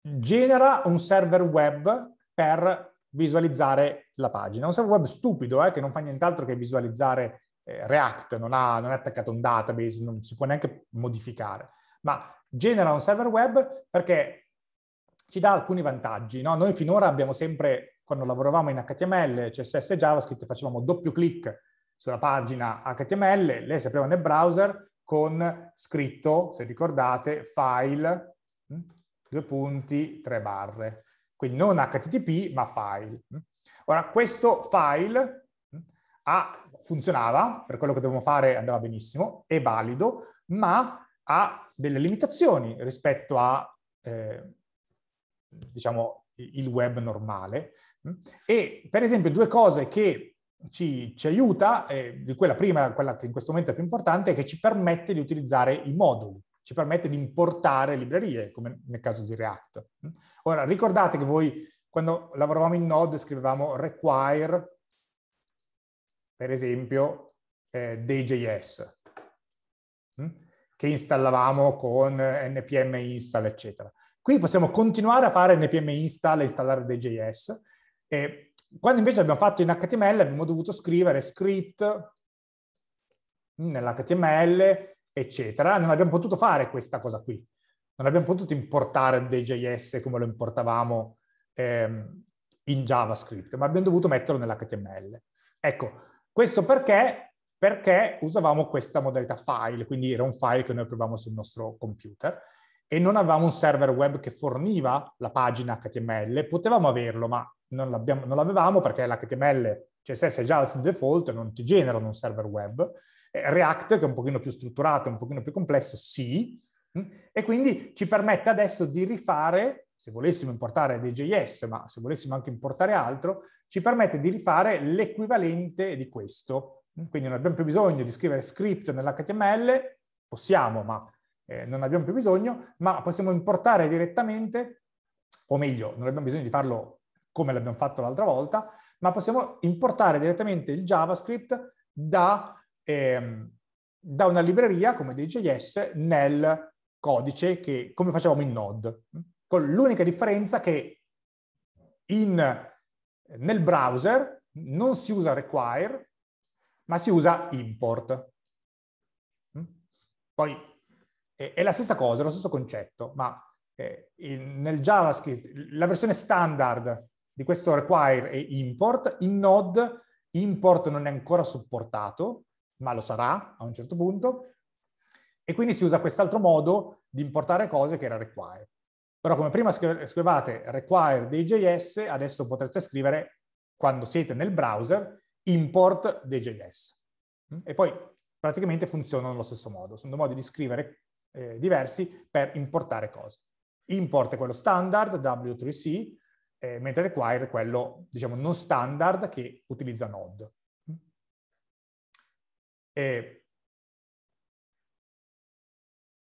genera un server web per visualizzare la pagina. Un server web stupido, eh, che non fa nient'altro che visualizzare eh, React, non, ha, non è attaccato a un database, non si può neanche modificare, ma genera un server web perché ci dà alcuni vantaggi. No? Noi finora abbiamo sempre, quando lavoravamo in HTML, CSS e JavaScript, facevamo doppio clic sulla pagina HTML, lei si apriva nel browser con scritto, se ricordate, file, mm, due punti, tre barre. Quindi non HTTP, ma file. Mm. Ora, questo file a funzionava, per quello che dovevamo fare andava benissimo, è valido, ma ha delle limitazioni rispetto a, eh, diciamo, il web normale. E per esempio due cose che ci, ci aiuta, eh, di quella prima, quella che in questo momento è più importante, è che ci permette di utilizzare i moduli, ci permette di importare librerie, come nel caso di React. Ora, ricordate che voi quando lavoravamo in Node scrivevamo require per esempio eh, DJS, mh? Mm, che installavamo con eh, npm install, eccetera. Qui possiamo continuare a fare npm install e installare DJS. E quando invece abbiamo fatto in HTML abbiamo dovuto scrivere script mm, nell'HTML, eccetera. Non abbiamo potuto fare questa cosa qui. Non abbiamo potuto importare DJS come lo importavamo ehm, in JavaScript, ma abbiamo dovuto metterlo nell'HTML. Ecco, questo perché? Perché usavamo questa modalità file, quindi era un file che noi provavamo sul nostro computer e non avevamo un server web che forniva la pagina HTML, potevamo averlo, ma non, non l'avevamo perché l'HTML CSS è già di default, non ti generano un server web. Eh, React, che è un pochino più strutturato, un pochino più complesso, sì, mm. e quindi ci permette adesso di rifare se volessimo importare dei JS, ma se volessimo anche importare altro, ci permette di rifare l'equivalente di questo. Quindi non abbiamo più bisogno di scrivere script nell'HTML, possiamo, ma eh, non abbiamo più bisogno, ma possiamo importare direttamente, o meglio, non abbiamo bisogno di farlo come l'abbiamo fatto l'altra volta, ma possiamo importare direttamente il JavaScript da, ehm, da una libreria come dei nel codice che, come facevamo in Node con l'unica differenza che in, nel browser non si usa require, ma si usa import. Mm? Poi è la stessa cosa, è lo stesso concetto, ma eh, nel JavaScript la versione standard di questo require è import, in Node import non è ancora supportato, ma lo sarà a un certo punto, e quindi si usa quest'altro modo di importare cose che era require. Però come prima scrivevate require djs, adesso potreste scrivere, quando siete nel browser, import djs. Mm? E poi praticamente funzionano allo stesso modo. Sono due modi di scrivere eh, diversi per importare cose. Import è quello standard, W3C, eh, mentre require è quello, diciamo, non standard che utilizza Node. Mm? E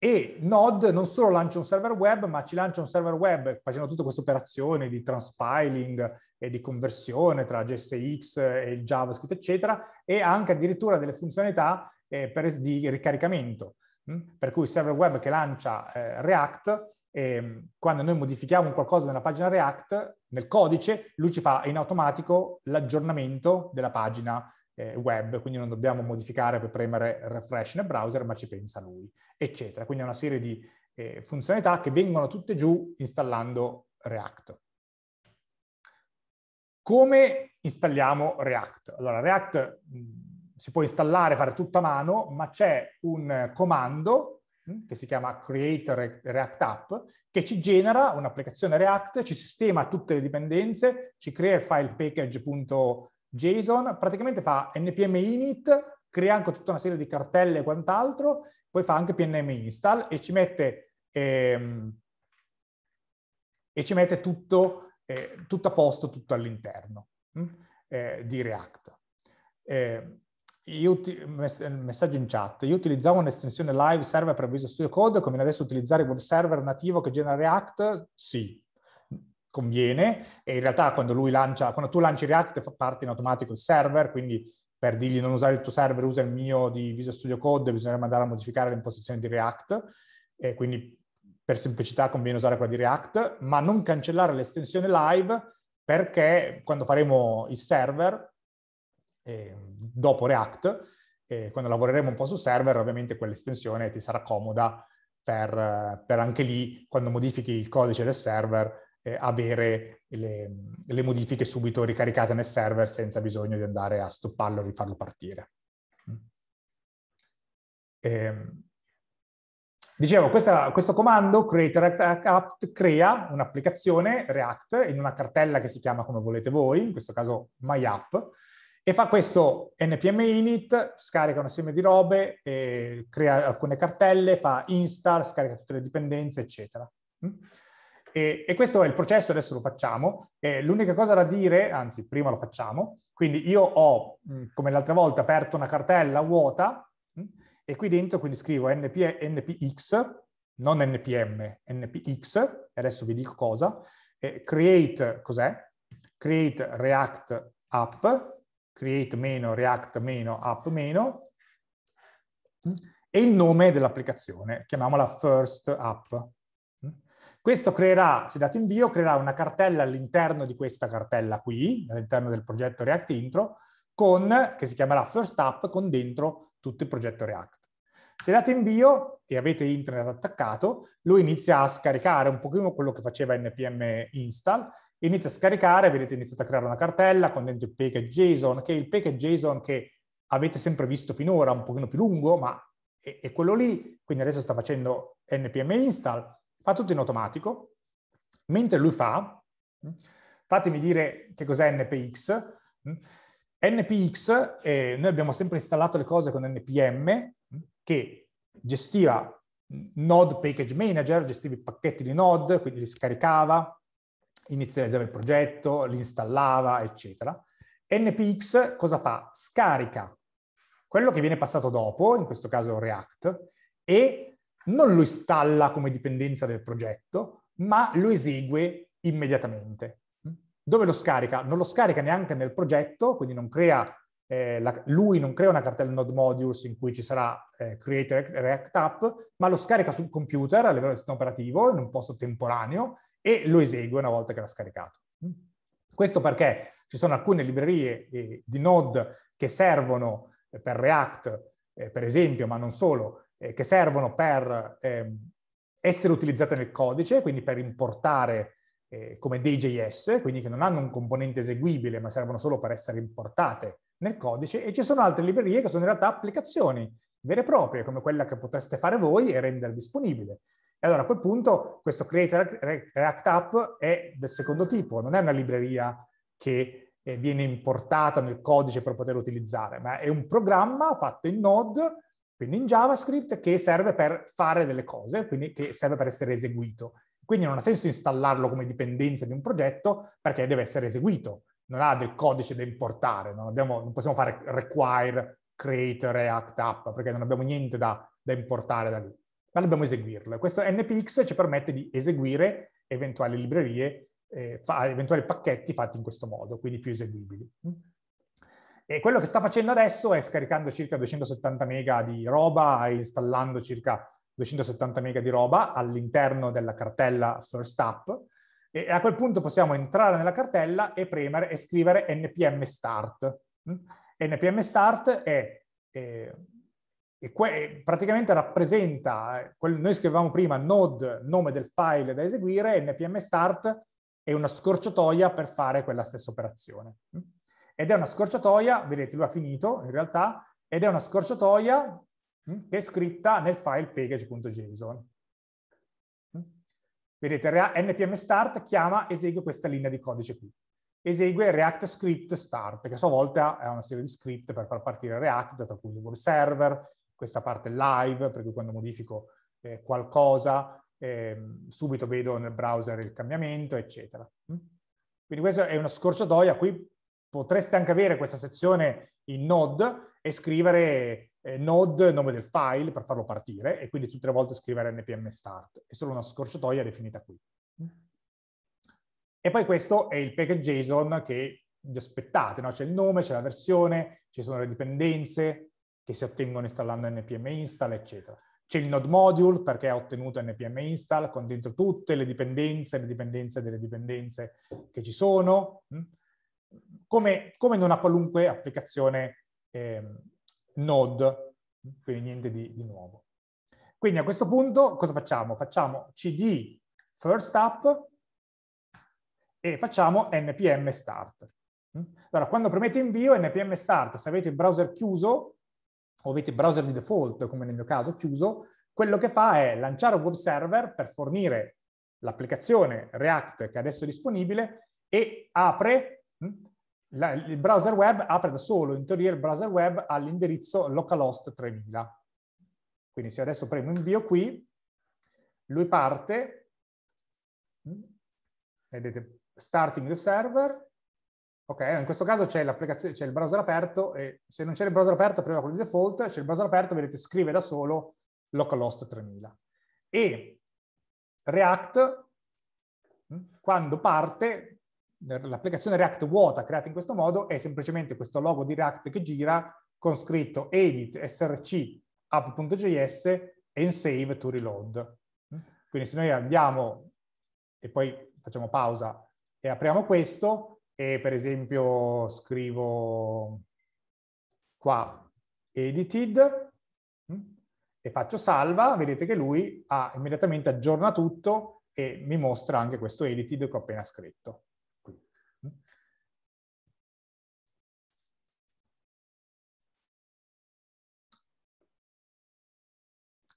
e Node non solo lancia un server web, ma ci lancia un server web facendo tutte queste operazioni di transpiling e di conversione tra JSX e il JavaScript, eccetera, e anche addirittura delle funzionalità eh, per, di ricaricamento. Mh? Mm? Per cui il server web che lancia eh, React, eh, quando noi modifichiamo qualcosa nella pagina React, nel codice, lui ci fa in automatico l'aggiornamento della pagina eh, web, quindi non dobbiamo modificare per premere refresh nel browser, ma ci pensa lui, eccetera. Quindi è una serie di eh, funzionalità che vengono tutte giù installando React. Come installiamo React? Allora, React mh, si può installare, fare tutta a mano, ma c'è un comando che si chiama create react app che ci genera un'applicazione React, ci sistema tutte le dipendenze, ci crea il file package.react JSON, praticamente fa npm init, crea anche tutta una serie di cartelle e quant'altro, poi fa anche pnm install e ci mette, ehm, e ci mette tutto, eh, tutto, a posto, tutto all'interno mm, eh, di React. Eh, io messaggio in chat. Io utilizzavo un'estensione live server per Visual Studio Code, come adesso utilizzare il web server nativo che genera React? Sì conviene e in realtà quando lui lancia, quando tu lanci React fa parte in automatico il server, quindi per dirgli non usare il tuo server, usa il mio di Visual Studio Code, bisognerebbe andare a modificare le impostazioni di React e quindi per semplicità conviene usare quella di React, ma non cancellare l'estensione live perché quando faremo il server, eh, dopo React, eh, quando lavoreremo un po' sul server, ovviamente quell'estensione ti sarà comoda per, per anche lì, quando modifichi il codice del server, eh, avere le, le, modifiche subito ricaricate nel server senza bisogno di andare a stopparlo e rifarlo partire. Mm. E, ehm, dicevo, questa, questo comando create React crea un'applicazione React in una cartella che si chiama come volete voi, in questo caso MyApp, e fa questo npm init, scarica un insieme di robe, crea alcune cartelle, fa install, scarica tutte le dipendenze, eccetera. Mm. E, e, questo è il processo, adesso lo facciamo. Eh, l'unica cosa da dire, anzi prima lo facciamo, quindi io ho, mm, come l'altra volta, aperto una cartella vuota mm, e qui dentro quindi scrivo np, npx, non npm, npx, e adesso vi dico cosa, eh, create, cos'è? Create react app, create meno react meno app meno, mm, e il nome dell'applicazione, chiamiamola first app. Questo creerà, se dato invio, creerà una cartella all'interno di questa cartella qui, all'interno del progetto React Intro, con, che si chiamerà First App, con dentro tutto il progetto React. Se date invio e avete internet attaccato, lui inizia a scaricare un pochino quello che faceva npm install, inizia a scaricare, vedete iniziate a creare una cartella con dentro il package JSON, che è il package JSON che avete sempre visto finora, un pochino più lungo, ma è, è quello lì, quindi adesso sta facendo npm install, fa tutto in automatico, mentre lui fa, mm, fatemi dire che cos'è NPX, mm, NPX, eh, noi abbiamo sempre installato le cose con NPM, mm, che gestiva Node Package Manager, gestiva i pacchetti di Node, quindi li scaricava, inizializzava il progetto, li installava, eccetera. NPX cosa fa? Scarica quello che viene passato dopo, in questo caso React, e non lo installa come dipendenza del progetto, ma lo esegue immediatamente. Dove lo scarica? Non lo scarica neanche nel progetto, quindi non crea, eh, la, lui non crea una cartella node modules in cui ci sarà eh, create react app, ma lo scarica sul computer a livello del sistema operativo in un posto temporaneo e lo esegue una volta che l'ha scaricato. Questo perché ci sono alcune librerie eh, di node che servono per React, eh, per esempio, ma non solo, eh, che servono per eh, essere utilizzate nel codice, quindi per importare eh, come DJS, quindi che non hanno un componente eseguibile ma servono solo per essere importate nel codice, e ci sono altre librerie che sono in realtà applicazioni vere e proprie, come quella che potreste fare voi e rendere disponibile. E allora a quel punto questo Create React App è del secondo tipo, non è una libreria che eh, viene importata nel codice per poterlo utilizzare, ma è un programma fatto in Node quindi in JavaScript che serve per fare delle cose, quindi che serve per essere eseguito. Quindi non ha senso installarlo come dipendenza di un progetto perché deve essere eseguito, non ha del codice da importare, non, abbiamo, non possiamo fare require, create, react app perché non abbiamo niente da, da importare da lì, ma dobbiamo eseguirlo. Questo NPX ci permette di eseguire eventuali librerie, eh, fa, eventuali pacchetti fatti in questo modo, quindi più eseguibili. E quello che sta facendo adesso è scaricando circa 270 mega di roba e installando circa 270 mega di roba all'interno della cartella First App e a quel punto possiamo entrare nella cartella e premere e scrivere npm start. npm mm? start è, è, è, è praticamente rappresenta, eh, quel, noi scrivevamo prima node, nome del file da eseguire, npm start è una scorciatoia per fare quella stessa operazione. Mm? ed è una scorciatoia, vedete lui ha finito in realtà, ed è una scorciatoia hm, che è scritta nel file package.json. Hm? Vedete, npm start chiama, esegue questa linea di codice qui. Esegue React script start, che a sua volta è una serie di script per far partire React, tra cui il web server, questa parte live, perché quando modifico eh, qualcosa eh, subito vedo nel browser il cambiamento, eccetera. Hm? Quindi questa è una scorciatoia, qui potreste anche avere questa sezione in Node e scrivere eh, Node, nome del file, per farlo partire, e quindi tutte le volte scrivere npm start. È solo una scorciatoia definita qui. E poi questo è il package JSON che vi aspettate, no? C'è il nome, c'è la versione, ci sono le dipendenze che si ottengono installando npm install, eccetera. C'è il node module perché ha ottenuto npm install con dentro tutte le dipendenze, le dipendenze delle dipendenze che ci sono. Mm? come, come in una qualunque applicazione eh, Node, quindi niente di, di nuovo. Quindi a questo punto cosa facciamo? Facciamo cd first up e facciamo npm start. Allora, quando premete invio, npm start, se avete il browser chiuso, o avete il browser di default, come nel mio caso, chiuso, quello che fa è lanciare un web server per fornire l'applicazione React che adesso è disponibile e apre Mm? La, il browser web apre da solo, in teoria il browser web ha l'indirizzo localhost 3000. Quindi se adesso premo invio qui, lui parte, mm? vedete, starting the server, Ok, in questo caso c'è il browser aperto e se non c'è il browser aperto prima quello di default, c'è il browser aperto, vedete, scrive da solo localhost 3000. E React, mm? quando parte, l'applicazione React vuota creata in questo modo è semplicemente questo logo di React che gira con scritto edit src app.js and save to reload. Quindi se noi andiamo e poi facciamo pausa e apriamo questo e per esempio scrivo qua edited mm, e faccio salva, vedete che lui ha immediatamente aggiorna tutto e mi mostra anche questo edited che ho appena scritto.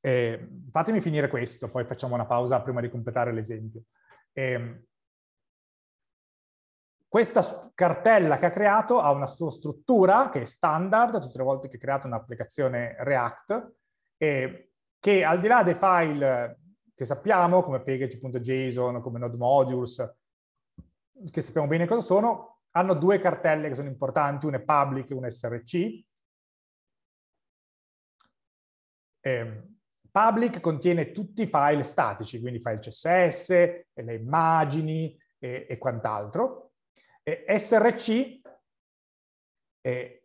Eh, fatemi finire questo, poi facciamo una pausa prima di completare l'esempio. Eh, questa cartella che ha creato ha una sua struttura che è standard tutte le volte che ha creato un'applicazione React, eh, che al di là dei file che sappiamo, come package.json, come node modules, che sappiamo bene cosa sono, hanno due cartelle che sono importanti, una è public e una è src. Eh, Public contiene tutti i file statici, quindi file CSS, le immagini e, e quant'altro. SRC è,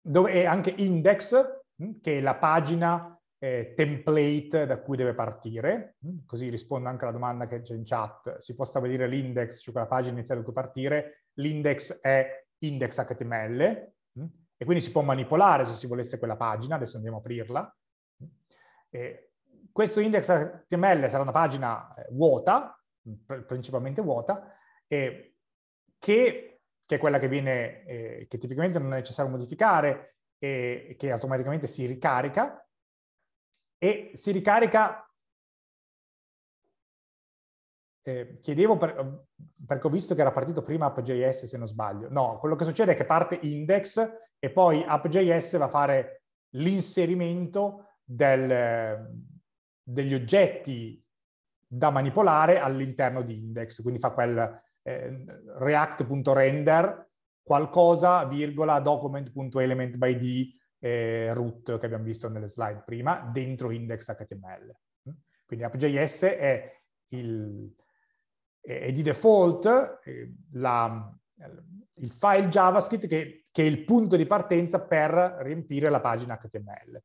dove, e anche index, mm, che è la pagina eh, template da cui deve partire, mm, così rispondo anche alla domanda che c'è in chat, si può stabilire l'index, cioè quella pagina iniziale da cui partire, l'index è index.html mm, e quindi si può manipolare se si volesse quella pagina, adesso andiamo a aprirla, eh, questo index HTML sarà una pagina eh, vuota, principalmente vuota, eh, che, che, è quella che, viene, eh, che tipicamente non è necessario modificare e che automaticamente si ricarica e si ricarica eh, chiedevo per, perché ho visto che era partito prima app.js se non sbaglio. No, quello che succede è che parte index e poi app.js va a fare l'inserimento del, degli oggetti da manipolare all'interno di index, quindi fa quel eh, react.render qualcosa, virgola, document.elementbyd eh, root che abbiamo visto nelle slide prima, dentro index.html. Mm? Quindi AppJS è, il, è di default eh, la, il file JavaScript che, che, è il punto di partenza per riempire la pagina HTML.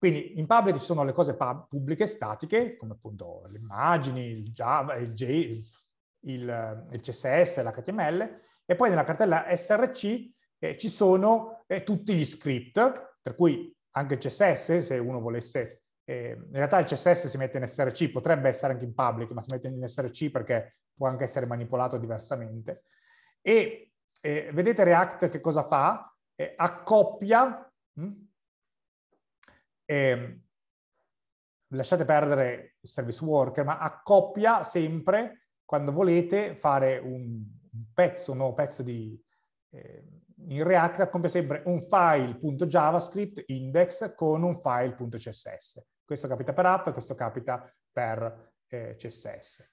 Quindi in Public ci sono le cose pub- pubbliche statiche, come appunto le immagini, il Java, il, J, il, eh, il, il CSS, l'HTML, e poi nella cartella SRC eh, ci sono eh, tutti gli script, per cui anche il CSS, se uno volesse... Eh, in realtà il CSS si mette in SRC, potrebbe essere anche in public, ma si mette in SRC perché può anche essere manipolato diversamente. E eh, vedete React che cosa fa? Eh, accoppia mh, hm, eh, lasciate perdere il service worker, ma accoppia sempre, quando volete, fare un, pezzo, un nuovo pezzo di... Eh, in React accoppia sempre un file.javascript index con un file.css. Questo capita per app, e questo capita per eh, CSS.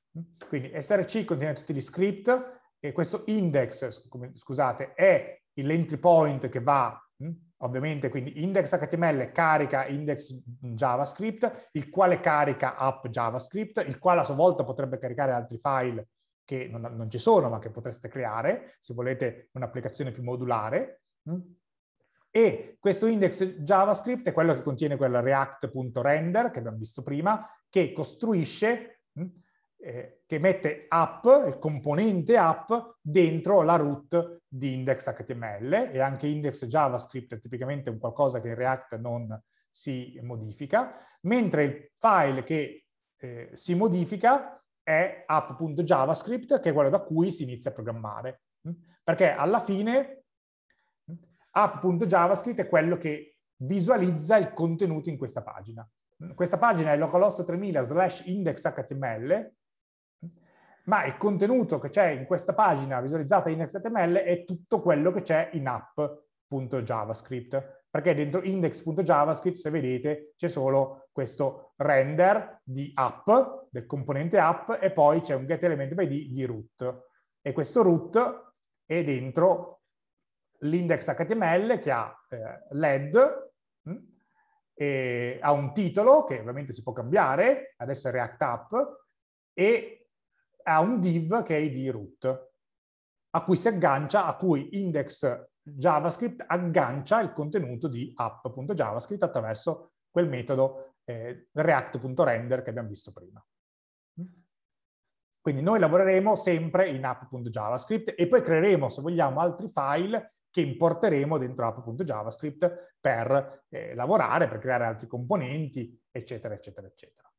Quindi SRC contiene tutti gli script e questo index, scusate, è l'entry point che va hm, ovviamente quindi index HTML carica index JavaScript, il quale carica app JavaScript, il quale a sua volta potrebbe caricare altri file che non, non ci sono ma che potreste creare se volete un'applicazione più modulare. Mm. E questo index JavaScript è quello che contiene quel react.render che abbiamo visto prima, che costruisce mm, eh, che mette app, il componente app, dentro la root di index HTML e anche index JavaScript è tipicamente un qualcosa che in React non si modifica, mentre il file che eh, si modifica è app.javascript, che è quello da cui si inizia a programmare. Mm? Perché alla fine mm, app.javascript è quello che visualizza il contenuto in questa pagina. Mm, questa pagina è localhost 3000 slash index ma il contenuto che c'è in questa pagina visualizzata in XML è tutto quello che c'è in app.javascript, perché dentro index.javascript, se vedete, c'è solo questo render di app, del componente app, e poi c'è un getElementById di root. E questo root è dentro l'index.html che ha eh, LED, mh, hm? e ha un titolo che ovviamente si può cambiare, adesso è React App, e ha un div che è id root, a cui si aggancia, a cui index JavaScript aggancia il contenuto di app.javascript attraverso quel metodo eh, react.render che abbiamo visto prima. Quindi noi lavoreremo sempre in app.javascript e poi creeremo, se vogliamo, altri file che importeremo dentro app.javascript per eh, lavorare, per creare altri componenti, eccetera, eccetera, eccetera.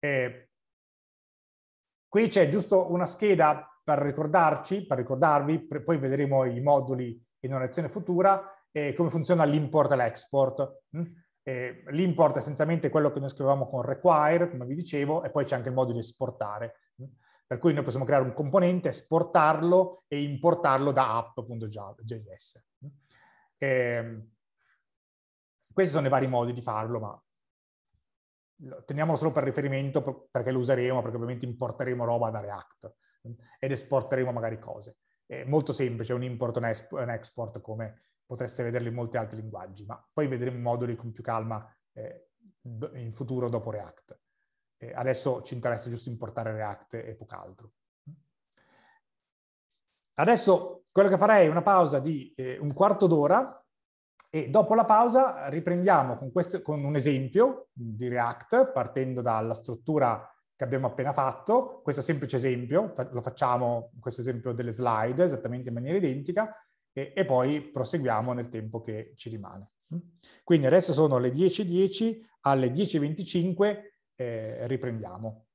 E eh, Qui c'è giusto una scheda per ricordarci, per ricordarvi, poi vedremo i moduli in una lezione futura, eh, come funziona l'import e l'export. Mm? Eh, l'import è essenzialmente quello che noi scrivevamo con require, come vi dicevo, e poi c'è anche il modulo esportare. Mm? Per cui noi possiamo creare un componente, esportarlo e importarlo da app.js. Mm? Ehm, questi sono i vari modi di farlo, ma teniamolo solo per riferimento perché lo useremo, perché ovviamente importeremo roba da React mm, ed esporteremo magari cose. È molto semplice, un import e un export come potreste vederlo in molti altri linguaggi, ma poi vedremo moduli con più calma eh, in futuro dopo React. Eh, adesso ci interessa giusto importare React e poco altro. Adesso quello che farei è una pausa di eh, un quarto d'ora e dopo la pausa riprendiamo con, questo, con un esempio di React, partendo dalla struttura che abbiamo appena fatto, questo semplice esempio, lo facciamo questo esempio delle slide esattamente in maniera identica e, e poi proseguiamo nel tempo che ci rimane. Quindi adesso sono le 10.10, alle 10.25 eh, riprendiamo.